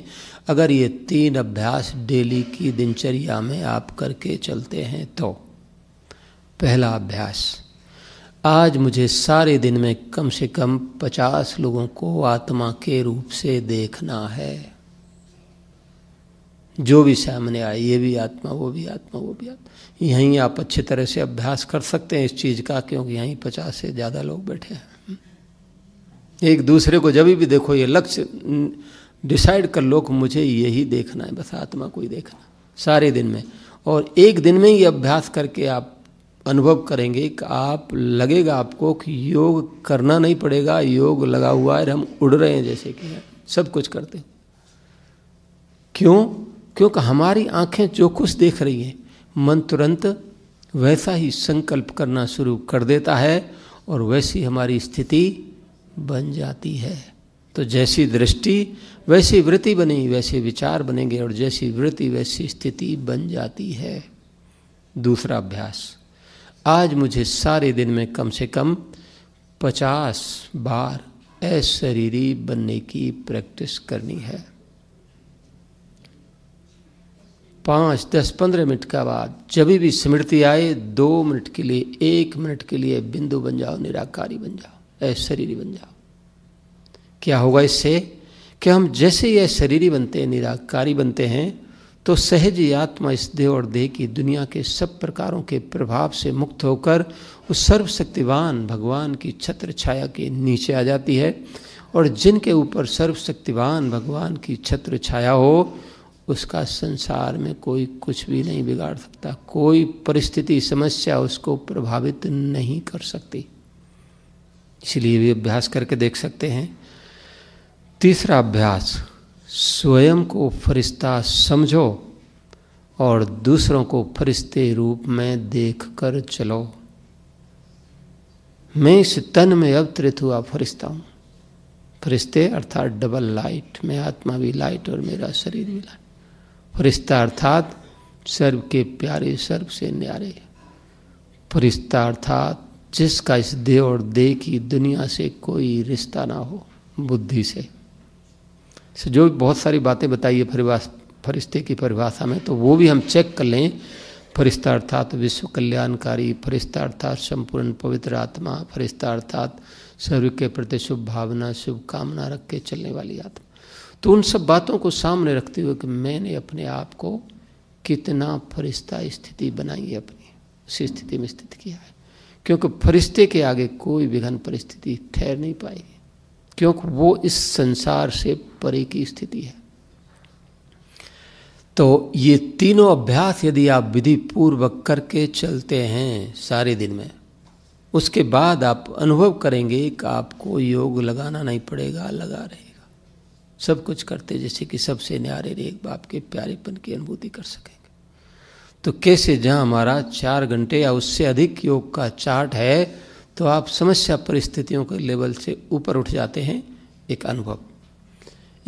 अगर ये तीन अभ्यास डेली की दिनचर्या में आप करके चलते हैं तो पहला अभ्यास आज मुझे सारे दिन में कम से कम पचास लोगों को आत्मा के रूप से देखना है जो भी सामने आए ये भी आत्मा वो भी आत्मा वो भी आत्मा यहीं आप अच्छी तरह से अभ्यास कर सकते हैं इस चीज़ का क्योंकि यहीं पचास से ज़्यादा लोग बैठे हैं एक दूसरे को जब भी देखो ये लक्ष्य डिसाइड कर लो कि मुझे यही देखना है बस आत्मा को ही देखना सारे दिन में और एक दिन में ही अभ्यास करके आप अनुभव करेंगे कि आप लगेगा आपको कि योग करना नहीं पड़ेगा योग लगा हुआ है हम उड़ रहे हैं जैसे कि सब कुछ करते क्यों क्योंकि हमारी आंखें जो कुछ देख रही हैं मन तुरंत वैसा ही संकल्प करना शुरू कर देता है और वैसी हमारी स्थिति बन जाती है तो जैसी दृष्टि वैसी वृत्ति बनी वैसे विचार बनेंगे और जैसी वृत्ति वैसी स्थिति बन जाती है दूसरा अभ्यास आज मुझे सारे दिन में कम से कम पचास बार अशरीरी बनने की प्रैक्टिस करनी है पाँच दस पंद्रह मिनट का बाद जब भी स्मृति आए दो मिनट के लिए एक मिनट के लिए बिंदु बन जाओ निराकारी बन जाओ ऐशरीरी बन जाओ क्या होगा इससे कि हम जैसे ही शरीरी बनते हैं निराकारी बनते हैं तो सहज आत्मा इस देह और देह की दुनिया के सब प्रकारों के प्रभाव से मुक्त होकर उस सर्वशक्तिवान भगवान की छत्र छाया के नीचे आ जाती है और जिनके ऊपर सर्वशक्तिवान भगवान की छत्र छाया हो उसका संसार में कोई कुछ भी नहीं बिगाड़ सकता कोई परिस्थिति समस्या उसको प्रभावित नहीं कर सकती इसलिए भी अभ्यास करके देख सकते हैं तीसरा अभ्यास स्वयं को फरिश्ता समझो और दूसरों को फरिश्ते रूप में देख कर चलो मैं इस तन में अवतरित हुआ फरिश्ता हूँ फरिश्ते अर्थात डबल लाइट मैं आत्मा भी लाइट और मेरा शरीर भी लाइट फरिश्ता अर्थात सर्व के प्यारे सर्व से न्यारे फरिश्ता अर्थात जिसका इस देह और देह की दुनिया से कोई रिश्ता ना हो बुद्धि से so, जो बहुत सारी बातें बताइए परिभाष फरिश्ते की परिभाषा में तो वो भी हम चेक कर लें फरिश्ता अर्थात विश्व कल्याणकारी फरिश्ता अर्थात संपूर्ण पवित्र आत्मा फरिश्ता अर्थात सर्व के प्रति शुभ भावना शुभ कामना रख के चलने वाली आत्मा तो उन सब बातों को सामने रखते हुए कि मैंने अपने आप को कितना फरिश्ता स्थिति बनाई है अपनी उस स्थिति में स्थित किया है क्योंकि फरिश्ते के आगे कोई विघन परिस्थिति ठहर नहीं पाएगी क्योंकि वो इस संसार से परे की स्थिति है तो ये तीनों अभ्यास यदि आप विधि पूर्वक करके चलते हैं सारे दिन में उसके बाद आप अनुभव करेंगे कि आपको योग लगाना नहीं पड़ेगा लगा रहे सब कुछ करते जैसे कि सबसे न्यारे एक बाप के प्यारेपन की अनुभूति कर सकेंगे तो कैसे जहाँ हमारा चार घंटे या उससे अधिक योग का चार्ट है तो आप समस्या परिस्थितियों के लेवल से ऊपर उठ जाते हैं एक अनुभव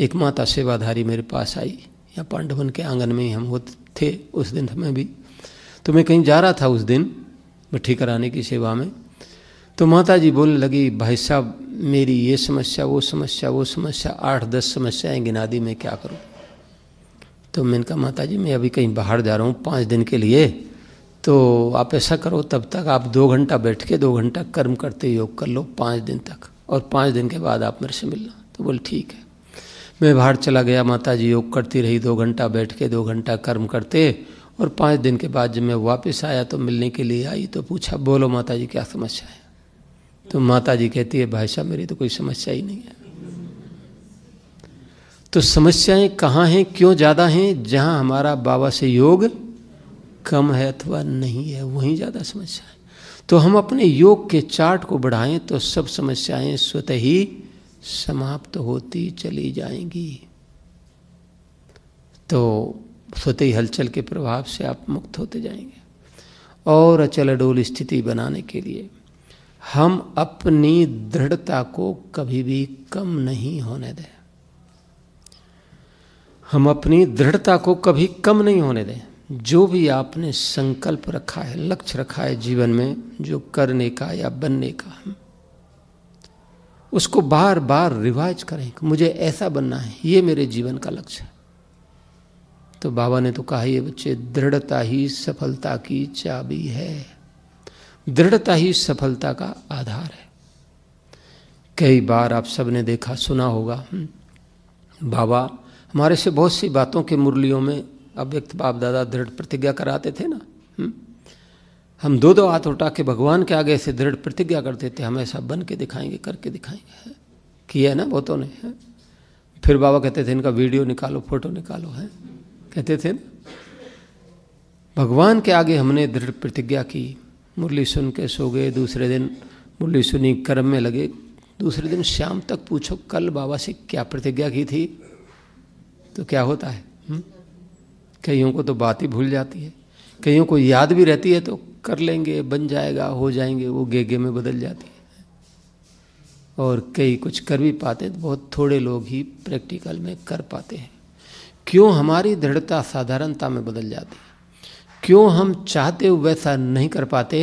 एक माता सेवाधारी मेरे पास आई या पांडवन के आंगन में ही हम होते थे उस दिन हमें भी तो मैं कहीं जा रहा था उस दिन मिट्टी कराने की सेवा में तो माता जी बोलने लगी भाई साहब मेरी ये समस्या वो समस्या वो समस्या आठ दस समस्याएं गिना दी मैं क्या करूं तो मैंने कहा माता जी मैं अभी कहीं बाहर जा रहा हूँ पाँच दिन के लिए तो आप ऐसा करो तब तक आप दो घंटा बैठ के दो घंटा कर्म करते योग कर लो पाँच दिन तक और पाँच दिन के बाद आप मेरे से मिलना तो बोल ठीक है मैं बाहर चला गया माता जी योग करती रही दो घंटा बैठ के दो घंटा कर्म करते और पाँच दिन के बाद जब मैं वापस आया तो मिलने के लिए आई तो पूछा बोलो माता जी क्या समस्या है तो माता जी कहती है भाई साहब मेरी तो कोई समस्या ही नहीं है तो समस्याएं कहाँ हैं क्यों ज़्यादा हैं जहाँ हमारा बाबा से योग कम है अथवा नहीं है वहीं ज़्यादा समस्या है तो हम अपने योग के चार्ट को बढ़ाएं तो सब समस्याएं स्वतः ही समाप्त होती चली जाएंगी तो स्वतः ही हलचल के प्रभाव से आप मुक्त होते जाएंगे और अचल अडोल स्थिति बनाने के लिए हम अपनी दृढ़ता को कभी भी कम नहीं होने दें हम अपनी दृढ़ता को कभी कम नहीं होने दें जो भी आपने संकल्प रखा है लक्ष्य रखा है जीवन में जो करने का या बनने का उसको बार बार रिवाइज करें कि मुझे ऐसा बनना है ये मेरे जीवन का लक्ष्य है तो बाबा ने तो कहा ये बच्चे दृढ़ता ही सफलता की चाबी है दृढ़ता ही सफलता का आधार है कई बार आप सबने देखा सुना होगा हम्म, बाबा हमारे से बहुत सी बातों के मुरलियों में अव्यक्त बाप दादा दृढ़ प्रतिज्ञा कराते थे ना हम्म, हम दो दो हाथ उठा के भगवान के आगे से दृढ़ प्रतिज्ञा करते थे हम ऐसा बन के दिखाएंगे करके दिखाएंगे किया ना बहुतों ने है? फिर बाबा कहते थे इनका वीडियो निकालो फोटो निकालो है कहते थे ना भगवान के आगे हमने दृढ़ प्रतिज्ञा की मुरली सुन के सो गए दूसरे दिन मुरली सुनी कर्म में लगे दूसरे दिन शाम तक पूछो कल बाबा से क्या प्रतिज्ञा की थी तो क्या होता है हम्म? कईयों को तो बात ही भूल जाती है कईयों को याद भी रहती है तो कर लेंगे बन जाएगा हो जाएंगे वो गेगे में बदल जाती है और कई कुछ कर भी पाते तो बहुत थोड़े लोग ही प्रैक्टिकल में कर पाते हैं क्यों हमारी दृढ़ता साधारणता में बदल जाती है क्यों हम चाहते हुए वैसा नहीं कर पाते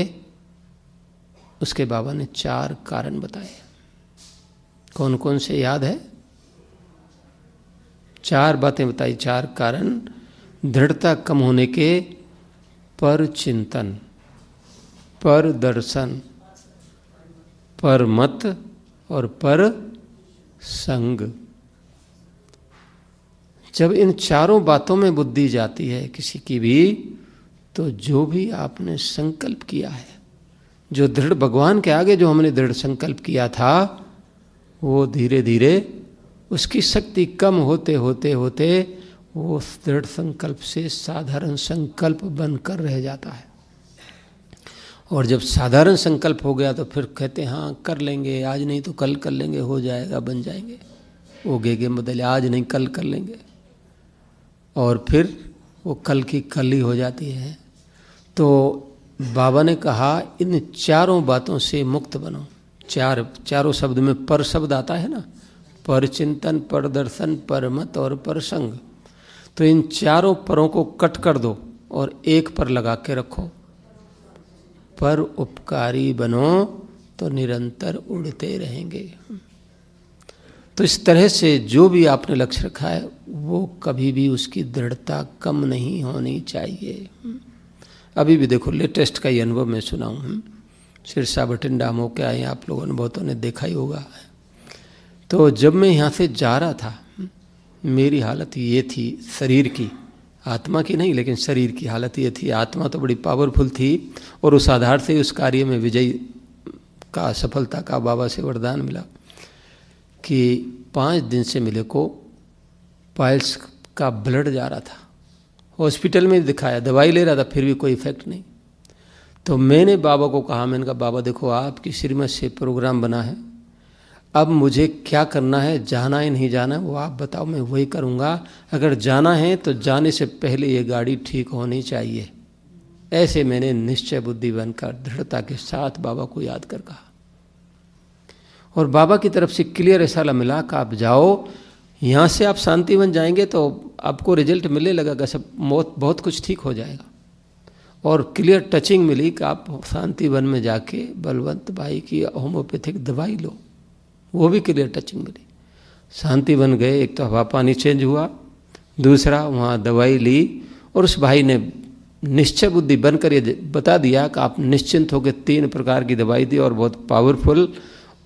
उसके बाबा ने चार कारण बताए कौन कौन से याद है चार बातें बताई चार कारण दृढ़ता कम होने के पर चिंतन पर दर्शन पर मत और पर संग जब इन चारों बातों में बुद्धि जाती है किसी की भी तो जो भी आपने संकल्प किया है जो दृढ़ भगवान के आगे जो हमने दृढ़ संकल्प किया था वो धीरे धीरे उसकी शक्ति कम होते होते होते वो दृढ़ संकल्प से साधारण संकल्प बनकर रह जाता है और जब साधारण संकल्प हो गया तो फिर कहते हैं हाँ कर लेंगे आज नहीं तो कल कर लेंगे हो जाएगा बन जाएंगे वो गे बदले आज नहीं कल कर लेंगे और फिर वो कल की कल ही हो जाती है तो बाबा ने कहा इन चारों बातों से मुक्त बनो चार चारों शब्द में पर शब्द आता है ना पर चिंतन पर दर्शन पर मत और पर संग तो इन चारों परों को कट कर दो और एक पर लगा के रखो पर उपकारी बनो तो निरंतर उड़ते रहेंगे तो इस तरह से जो भी आपने लक्ष्य रखा है वो कभी भी उसकी दृढ़ता कम नहीं होनी चाहिए अभी भी देखो लेटेस्ट का ही अनुभव मैं सुनाऊँ हम सिरसा बठिंडा मौके होके आए आप लोगों ने बहुतों ने देखा ही होगा तो जब मैं यहाँ से जा रहा था मेरी हालत ये थी शरीर की आत्मा की नहीं लेकिन शरीर की हालत ये थी आत्मा तो बड़ी पावरफुल थी और उस आधार से उस कार्य में विजय का सफलता का बाबा से वरदान मिला कि पाँच दिन से मिले को पायल्स का ब्लड जा रहा था हॉस्पिटल में दिखाया दवाई ले रहा था फिर भी कोई इफेक्ट नहीं तो मैंने बाबा को कहा मैंने कहा बाबा देखो आपकी श्रीमत से प्रोग्राम बना है अब मुझे क्या करना है जाना है नहीं जाना है वो आप बताओ मैं वही करूँगा अगर जाना है तो जाने से पहले ये गाड़ी ठीक होनी चाहिए ऐसे मैंने निश्चय बुद्धि बनकर दृढ़ता के साथ बाबा को याद कर कहा और बाबा की तरफ से क्लियर ऐसा मिला कि आप जाओ यहाँ से आप शांतिवन जाएंगे तो आपको रिजल्ट मिलने लगा सब मौत बहुत कुछ ठीक हो जाएगा और क्लियर टचिंग मिली कि आप शांतिवन में जाके बलवंत भाई की होम्योपैथिक दवाई लो वो भी क्लियर टचिंग मिली शांतिवन गए एक तो हवा पानी चेंज हुआ दूसरा वहाँ दवाई ली और उस भाई ने निश्चय बुद्धि बनकर ये बता दिया कि आप निश्चिंत होकर तीन प्रकार की दवाई दी और बहुत पावरफुल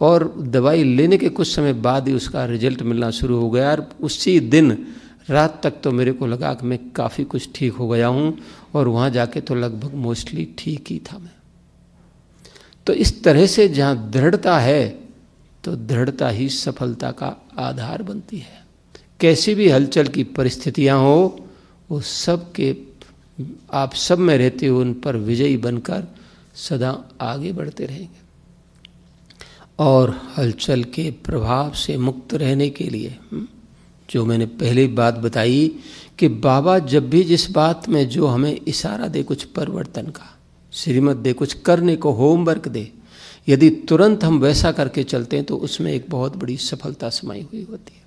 और दवाई लेने के कुछ समय बाद ही उसका रिजल्ट मिलना शुरू हो गया और उसी दिन रात तक तो मेरे को लगा कि मैं काफ़ी कुछ ठीक हो गया हूँ और वहाँ जाके तो लगभग मोस्टली ठीक ही था मैं तो इस तरह से जहाँ दृढ़ता है तो दृढ़ता ही सफलता का आधार बनती है कैसी भी हलचल की परिस्थितियाँ हो वो सब के आप सब में रहते हो उन पर विजयी बनकर सदा आगे बढ़ते रहेंगे और हलचल के प्रभाव से मुक्त रहने के लिए हम्म, जो मैंने पहले बात बताई कि बाबा जब भी जिस बात में जो हमें इशारा दे कुछ परिवर्तन का श्रीमत दे कुछ करने को होमवर्क दे यदि तुरंत हम वैसा करके चलते हैं तो उसमें एक बहुत बड़ी सफलता समाई हुई होती है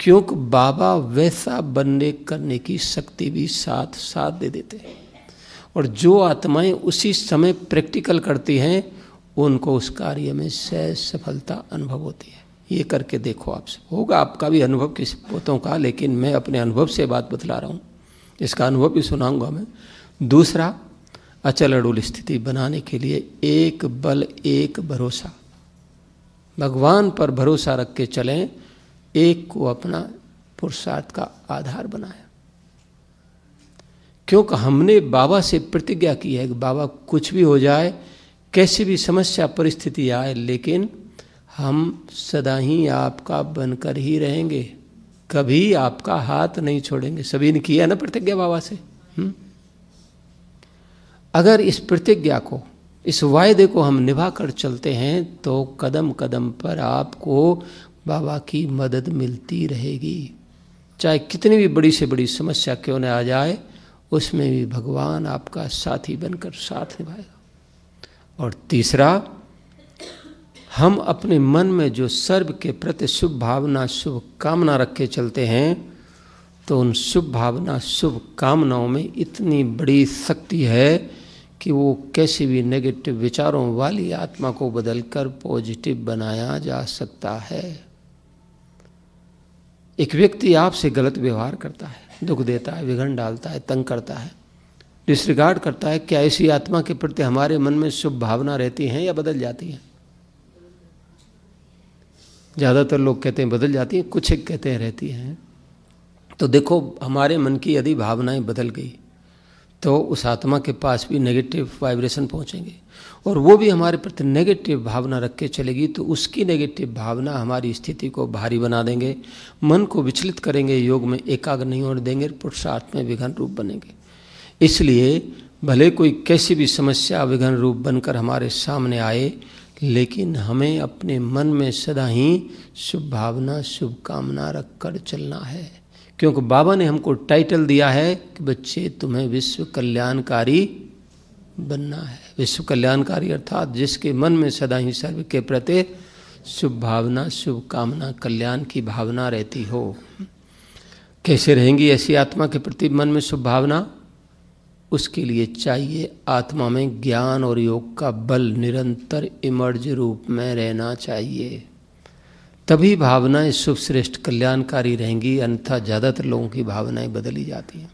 क्योंकि बाबा वैसा बनने करने की शक्ति भी साथ साथ दे देते हैं और जो आत्माएं उसी समय प्रैक्टिकल करती हैं उनको उस कार्य में सह सफलता अनुभव होती है ये करके देखो आपसे होगा आपका भी अनुभव किसी पोतों का लेकिन मैं अपने अनुभव से बात बतला रहा हूँ इसका अनुभव भी सुनाऊंगा मैं दूसरा अचल अडुल स्थिति बनाने के लिए एक बल एक भरोसा भगवान पर भरोसा रख के चलें एक को अपना पुरुषार्थ का आधार बनाया क्योंकि हमने बाबा से प्रतिज्ञा की है कि बाबा कुछ भी हो जाए कैसी भी समस्या परिस्थिति आए लेकिन हम सदा ही आपका बनकर ही रहेंगे कभी आपका हाथ नहीं छोड़ेंगे सभी ने किया ना प्रतिज्ञा बाबा से हुँ? हम्म। अगर इस प्रतिज्ञा को इस वायदे को हम निभा कर चलते हैं तो कदम कदम पर आपको बाबा की मदद मिलती रहेगी चाहे कितनी भी बड़ी से बड़ी समस्या क्यों न आ जाए उसमें भी भगवान आपका साथी बनकर साथ निभाएगा और तीसरा हम अपने मन में जो सर्व के प्रति शुभ भावना शुभ कामना रख के चलते हैं तो उन शुभ भावना शुभ कामनाओं में इतनी बड़ी शक्ति है कि वो कैसे भी नेगेटिव विचारों वाली आत्मा को बदलकर पॉजिटिव बनाया जा सकता है एक व्यक्ति आपसे गलत व्यवहार करता है दुख देता है विघन डालता है तंग करता है डिसरिगार्ड करता है क्या ऐसी आत्मा के प्रति हमारे मन में शुभ भावना रहती है या बदल जाती है ज़्यादातर लोग कहते हैं बदल जाती हैं कुछ एक कहते हैं रहती हैं तो देखो हमारे मन की यदि भावनाएं बदल गई तो उस आत्मा के पास भी नेगेटिव वाइब्रेशन पहुंचेंगे और वो भी हमारे प्रति नेगेटिव भावना रख के चलेगी तो उसकी नेगेटिव भावना हमारी स्थिति को भारी बना देंगे मन को विचलित करेंगे योग में एकाग्र नहीं होने देंगे पुरुषार्थ में विघन रूप बनेंगे इसलिए भले कोई कैसी भी समस्या विघन रूप बनकर हमारे सामने आए लेकिन हमें अपने मन में सदा ही शुभ भावना शुभकामना रख कर चलना है क्योंकि बाबा ने हमको टाइटल दिया है कि बच्चे तुम्हें विश्व कल्याणकारी बनना है विश्व कल्याणकारी अर्थात जिसके मन में सदा ही सर्व के प्रति शुभ भावना शुभकामना कल्याण की भावना रहती हो कैसे रहेंगी ऐसी आत्मा के प्रति मन में शुभ भावना उसके लिए चाहिए आत्मा में ज्ञान और योग का बल निरंतर इमर्ज रूप में रहना चाहिए तभी भावनाएं शुभ श्रेष्ठ कल्याणकारी रहेंगी अन्यथा ज़्यादातर लोगों की भावनाएं बदली जाती हैं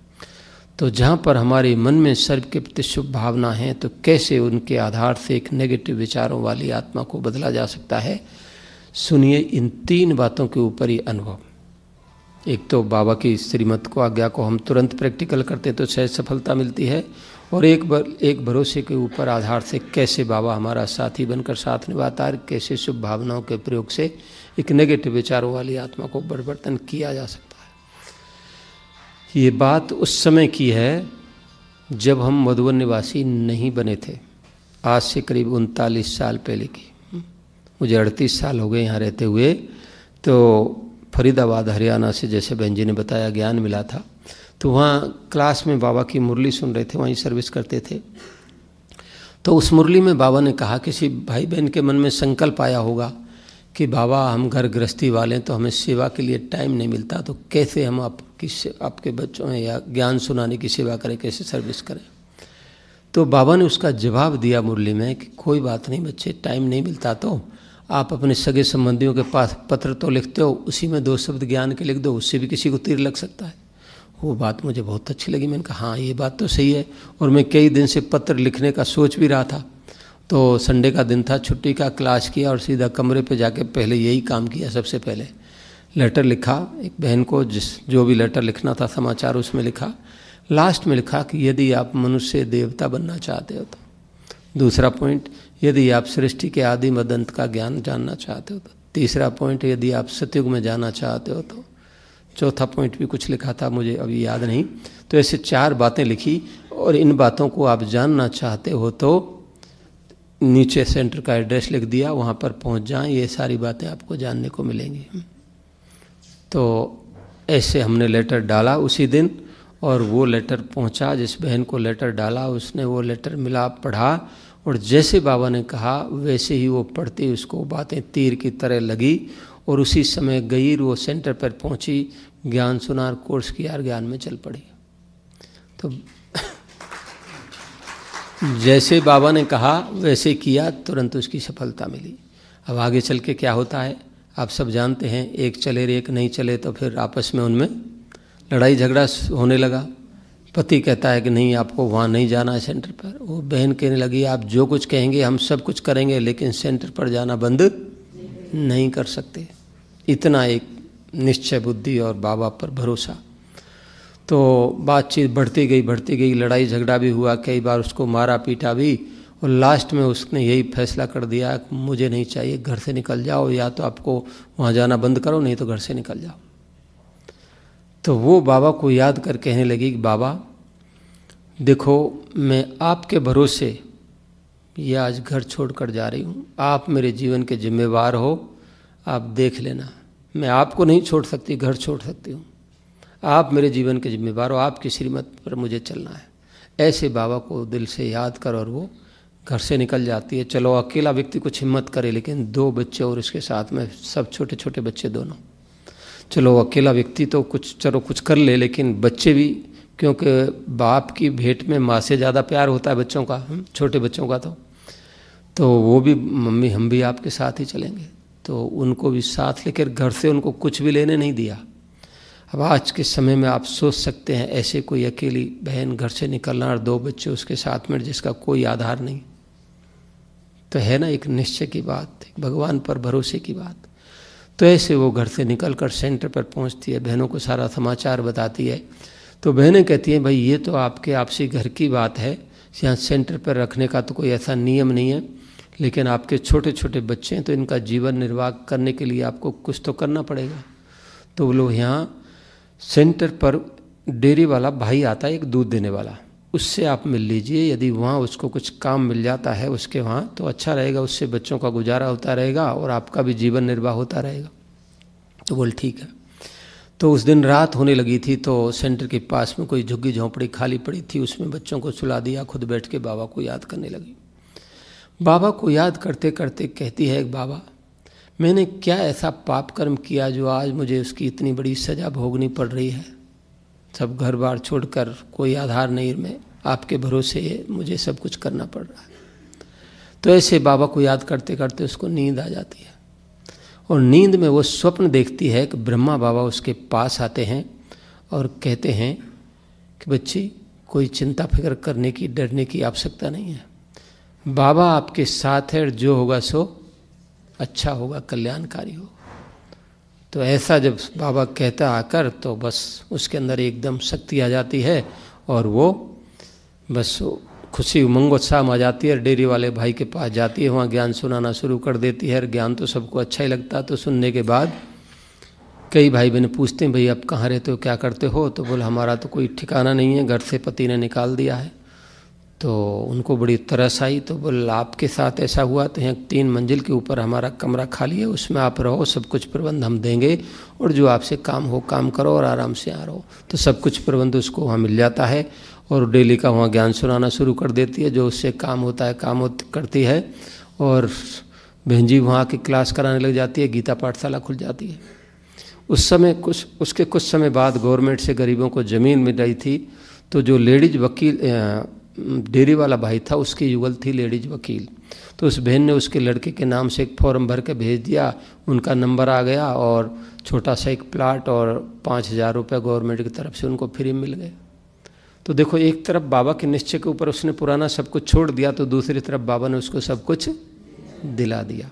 तो जहाँ पर हमारे मन में सर्व के प्रति शुभ भावना है तो कैसे उनके आधार से एक नेगेटिव विचारों वाली आत्मा को बदला जा सकता है सुनिए इन तीन बातों के ऊपर ही अनुभव एक तो बाबा की श्रीमत को आज्ञा को हम तुरंत प्रैक्टिकल करते हैं तो सहज सफलता मिलती है और एक बर, एक भरोसे के ऊपर आधार से कैसे बाबा हमारा साथी बनकर साथ निभाता है कैसे शुभ भावनाओं के प्रयोग से एक नेगेटिव विचारों वाली आत्मा को परिवर्तन किया जा सकता है ये बात उस समय की है जब हम मधुबन निवासी नहीं बने थे आज से करीब उनतालीस साल पहले की मुझे अड़तीस साल हो गए यहाँ रहते हुए तो फरीदाबाद हरियाणा से जैसे बहन जी ने बताया ज्ञान मिला था तो वहाँ क्लास में बाबा की मुरली सुन रहे थे वहीं सर्विस करते थे तो उस मुरली में बाबा ने कहा किसी भाई बहन के मन में संकल्प आया होगा कि बाबा हम घर गृहस्थी वाले हैं तो हमें सेवा के लिए टाइम नहीं मिलता तो कैसे हम आपकी आपके बच्चों या ज्ञान सुनाने की सेवा करें कैसे सर्विस करें तो बाबा ने उसका जवाब दिया मुरली में कि कोई बात नहीं बच्चे टाइम नहीं मिलता तो आप अपने सगे संबंधियों के पास पत्र तो लिखते हो उसी में दो शब्द ज्ञान के लिख दो उससे भी किसी को तीर लग सकता है वो बात मुझे बहुत अच्छी लगी मैंने कहा हाँ ये बात तो सही है और मैं कई दिन से पत्र लिखने का सोच भी रहा था तो संडे का दिन था छुट्टी का क्लास किया और सीधा कमरे पर जाके पहले यही काम किया सबसे पहले लेटर लिखा एक बहन को जिस जो भी लेटर लिखना था समाचार उसमें लिखा लास्ट में लिखा कि यदि आप मनुष्य देवता बनना चाहते हो तो दूसरा पॉइंट यदि आप सृष्टि के आदि मदंत का ज्ञान जानना चाहते हो तो तीसरा पॉइंट यदि आप सतयुग में जाना चाहते हो तो चौथा पॉइंट भी कुछ लिखा था मुझे अभी याद नहीं तो ऐसे चार बातें लिखी और इन बातों को आप जानना चाहते हो तो नीचे सेंटर का एड्रेस लिख दिया वहाँ पर पहुँच जाएं ये सारी बातें आपको जानने को मिलेंगी तो ऐसे हमने लेटर डाला उसी दिन और वो लेटर पहुँचा जिस बहन को लेटर डाला उसने वो लेटर मिला पढ़ा और जैसे बाबा ने कहा वैसे ही वो पढ़ते उसको बातें तीर की तरह लगी और उसी समय गईर वो सेंटर पर पहुंची ज्ञान सुनार कोर्स की यार ज्ञान में चल पड़ी तो जैसे बाबा ने कहा वैसे किया तुरंत उसकी सफलता मिली अब आगे चल के क्या होता है आप सब जानते हैं एक चले रे एक नहीं चले तो फिर आपस में उनमें लड़ाई झगड़ा होने लगा पति कहता है कि नहीं आपको वहाँ नहीं जाना है सेंटर पर वो बहन कहने लगी आप जो कुछ कहेंगे हम सब कुछ करेंगे लेकिन सेंटर पर जाना बंद नहीं कर सकते इतना एक निश्चय बुद्धि और बाबा पर भरोसा तो बातचीत बढ़ती गई बढ़ती गई लड़ाई झगड़ा भी हुआ कई बार उसको मारा पीटा भी और लास्ट में उसने यही फैसला कर दिया मुझे नहीं चाहिए घर से निकल जाओ या तो आपको वहाँ जाना बंद करो नहीं तो घर से निकल जाओ तो वो बाबा को याद कर कहने लगी कि बाबा देखो मैं आपके भरोसे ये आज घर छोड़कर जा रही हूँ आप मेरे जीवन के जिम्मेवार हो आप देख लेना मैं आपको नहीं छोड़ सकती घर छोड़ सकती हूँ आप मेरे जीवन के जिम्मेवार हो आपकी श्रीमत पर मुझे चलना है ऐसे बाबा को दिल से याद कर और वो घर से निकल जाती है चलो अकेला व्यक्ति कुछ हिम्मत करे लेकिन दो बच्चे और इसके साथ में सब छोटे छोटे बच्चे दोनों चलो अकेला व्यक्ति तो कुछ चलो कुछ कर ले लेकिन बच्चे भी क्योंकि बाप की भेंट में माँ से ज़्यादा प्यार होता है बच्चों का छोटे बच्चों का तो तो वो भी मम्मी हम भी आपके साथ ही चलेंगे तो उनको भी साथ लेकर घर से उनको कुछ भी लेने नहीं दिया अब आज के समय में आप सोच सकते हैं ऐसे कोई अकेली बहन घर से निकलना और दो बच्चे उसके साथ में जिसका कोई आधार नहीं तो है ना एक निश्चय की बात भगवान पर भरोसे की बात तो ऐसे वो घर से निकल कर सेंटर पर पहुंचती है बहनों को सारा समाचार बताती है तो बहनें कहती हैं भाई ये तो आपके आपसी घर की बात है यहाँ सेंटर पर रखने का तो कोई ऐसा नियम नहीं है लेकिन आपके छोटे छोटे बच्चे हैं तो इनका जीवन निर्वाह करने के लिए आपको कुछ तो करना पड़ेगा तो वो लोग यहाँ सेंटर पर डेयरी वाला भाई आता है एक दूध देने वाला उससे आप मिल लीजिए यदि वहाँ उसको कुछ काम मिल जाता है उसके वहाँ तो अच्छा रहेगा उससे बच्चों का गुजारा होता रहेगा और आपका भी जीवन निर्वाह होता रहेगा तो बोल ठीक है तो उस दिन रात होने लगी थी तो सेंटर के पास में कोई झुग्गी झोंपड़ी खाली पड़ी थी उसमें बच्चों को सुला दिया खुद बैठ के बाबा को याद करने लगी बाबा को याद करते करते कहती है एक बाबा मैंने क्या ऐसा पाप कर्म किया जो आज मुझे उसकी इतनी बड़ी सज़ा भोगनी पड़ रही है सब घर बार छोड़कर कोई आधार नहीं में आपके भरोसे मुझे सब कुछ करना पड़ रहा है तो ऐसे बाबा को याद करते करते उसको नींद आ जाती है और नींद में वो स्वप्न देखती है कि ब्रह्मा बाबा उसके पास आते हैं और कहते हैं कि बच्ची कोई चिंता फिक्र करने की डरने की आवश्यकता नहीं है बाबा आपके साथ है जो होगा सो अच्छा होगा कल्याणकारी होगा तो ऐसा जब बाबा कहता आकर तो बस उसके अंदर एकदम शक्ति आ जाती है और वो बस खुशी उमंगोत्साह में आ जाती है डेयरी वाले भाई के पास जाती है वहाँ ज्ञान सुनाना शुरू कर देती है और ज्ञान तो सबको अच्छा ही लगता है तो सुनने के बाद कई भाई बहन पूछते हैं भाई आप कहाँ रहते हो क्या करते हो तो बोले हमारा तो कोई ठिकाना नहीं है घर से पति ने निकाल दिया है तो उनको बड़ी तरस आई तो बोल आपके साथ ऐसा हुआ तो यहाँ तीन मंजिल के ऊपर हमारा कमरा खाली है उसमें आप रहो सब कुछ प्रबंध हम देंगे और जो आपसे काम हो काम करो और आराम से आ रहो तो सब कुछ प्रबंध उसको वहाँ मिल जाता है और डेली का वहाँ ज्ञान सुनाना शुरू कर देती है जो उससे काम होता है काम करती है और बहन जी वहाँ की क्लास कराने लग जाती है गीता पाठशाला खुल जाती है उस समय कुछ उसके कुछ समय बाद गवर्नमेंट से गरीबों को ज़मीन मिल रही थी तो जो लेडीज वकील डेरी वाला भाई था उसकी युगल थी लेडीज वकील तो उस बहन ने उसके लड़के के नाम से एक फॉर्म भर के भेज दिया उनका नंबर आ गया और छोटा सा एक प्लाट और पाँच हज़ार रुपये गवर्नमेंट की तरफ से उनको फ्री मिल गया तो देखो एक तरफ बाबा के निश्चय के ऊपर उसने पुराना सब कुछ छोड़ दिया तो दूसरी तरफ बाबा ने उसको सब कुछ दिला दिया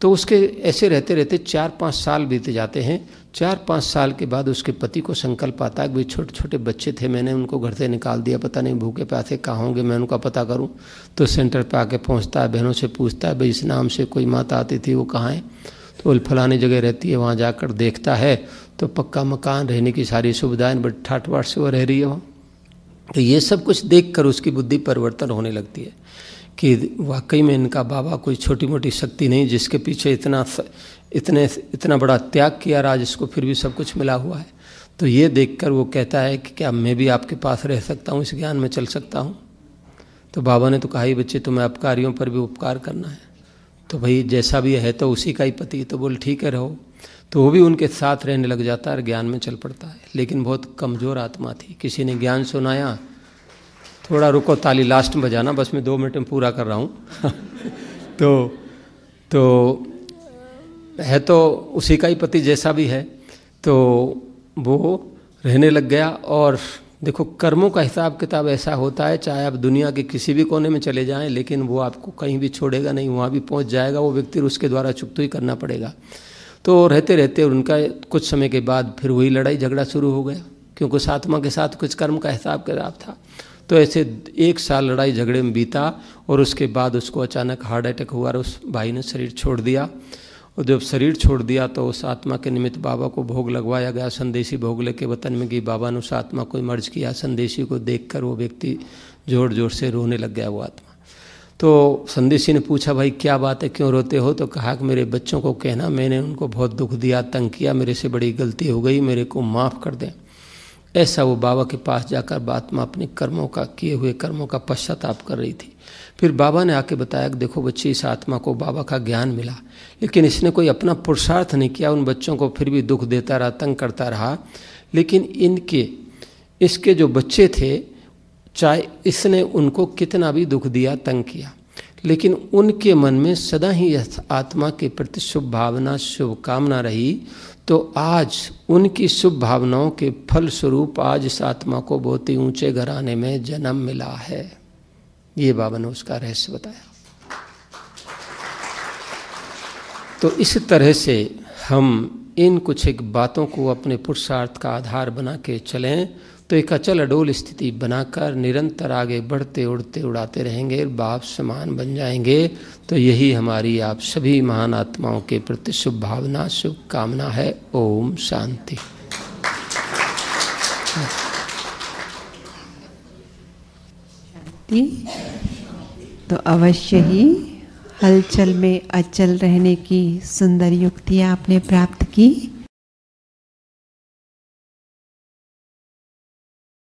तो उसके ऐसे रहते रहते चार पाँच साल बीत जाते हैं चार पाँच साल के बाद उसके पति को संकल्प आता है कि भाई छोटे छोटे बच्चे थे मैंने उनको घर से निकाल दिया पता नहीं भूखे प्यासे कहाँ होंगे मैं उनका पता करूँ तो सेंटर पर आके पहुँचता है बहनों से पूछता है भाई इस नाम से कोई माता आती थी वो कहाँ है तो वो फलानी जगह रहती है वहाँ जाकर देखता है तो पक्का मकान रहने की सारी सुविधाएं बट ठाठ से वो रह रही है वहाँ तो ये सब कुछ देख कर उसकी बुद्धि परिवर्तन होने लगती है कि वाकई में इनका बाबा कोई छोटी मोटी शक्ति नहीं जिसके पीछे इतना इतने इतना बड़ा त्याग किया राज इसको फिर भी सब कुछ मिला हुआ है तो ये देखकर वो कहता है कि क्या मैं भी आपके पास रह सकता हूँ इस ज्ञान में चल सकता हूँ तो बाबा ने तो कहा ही बच्चे तुम्हें अपकारियों पर भी उपकार करना है तो भाई जैसा भी है तो उसी का ही पति तो बोल ठीक है रहो तो वो भी उनके साथ रहने लग जाता है और ज्ञान में चल पड़ता है लेकिन बहुत कमज़ोर आत्मा थी किसी ने ज्ञान सुनाया थोड़ा रुको ताली लास्ट में बजाना बस मैं दो मिनट में पूरा कर रहा हूँ तो तो है तो उसी का ही पति जैसा भी है तो वो रहने लग गया और देखो कर्मों का हिसाब किताब ऐसा होता है चाहे आप दुनिया के किसी भी कोने में चले जाएं लेकिन वो आपको कहीं भी छोड़ेगा नहीं वहाँ भी पहुँच जाएगा वो व्यक्ति उसके द्वारा तो ही करना पड़ेगा तो रहते रहते उनका कुछ समय के बाद फिर वही लड़ाई झगड़ा शुरू हो गया क्योंकि सातमा आत्मा के साथ कुछ कर्म का हिसाब किताब था तो ऐसे एक साल लड़ाई झगड़े में बीता और उसके बाद उसको अचानक हार्ट अटैक हुआ और उस भाई ने शरीर छोड़ दिया और जब शरीर छोड़ दिया तो उस आत्मा के निमित्त बाबा को भोग लगवाया गया संदेशी भोग लेके वतन में गई बाबा ने उस आत्मा को मर्ज किया संदेशी को देख वो व्यक्ति जोर जोर से रोने लग गया वो आत्मा तो संदेशी ने पूछा भाई क्या बात है क्यों रोते हो तो कहा कि मेरे बच्चों को कहना मैंने उनको बहुत दुख दिया तंग किया मेरे से बड़ी गलती हो गई मेरे को माफ़ कर दें ऐसा वो बाबा के पास जाकर आत्मा अपने कर्मों का किए हुए कर्मों का पश्चाताप कर रही थी फिर बाबा ने आके बताया कि देखो बच्चे इस आत्मा को बाबा का ज्ञान मिला लेकिन इसने कोई अपना पुरुषार्थ नहीं किया उन बच्चों को फिर भी दुख देता रहा तंग करता रहा लेकिन इनके इसके जो बच्चे थे चाहे इसने उनको कितना भी दुख दिया तंग किया लेकिन उनके मन में सदा ही आत्मा के प्रति शुभ भावना शुभकामना रही तो आज उनकी शुभ भावनाओं के फल स्वरूप आज इस आत्मा को बहुत ही ऊंचे घराने में जन्म मिला है ये बाबा ने उसका रहस्य बताया तो इस तरह से हम इन कुछ एक बातों को अपने पुरुषार्थ का आधार बना के चलें तो एक अचल अडोल स्थिति बनाकर निरंतर आगे बढ़ते उड़ते उड़ाते रहेंगे बाप समान बन जाएंगे तो यही हमारी आप सभी महान आत्माओं के प्रति शुभ भावना शुभ कामना है ओम शांति तो अवश्य ही हलचल में अचल रहने की सुंदर युक्तियाँ आपने प्राप्त की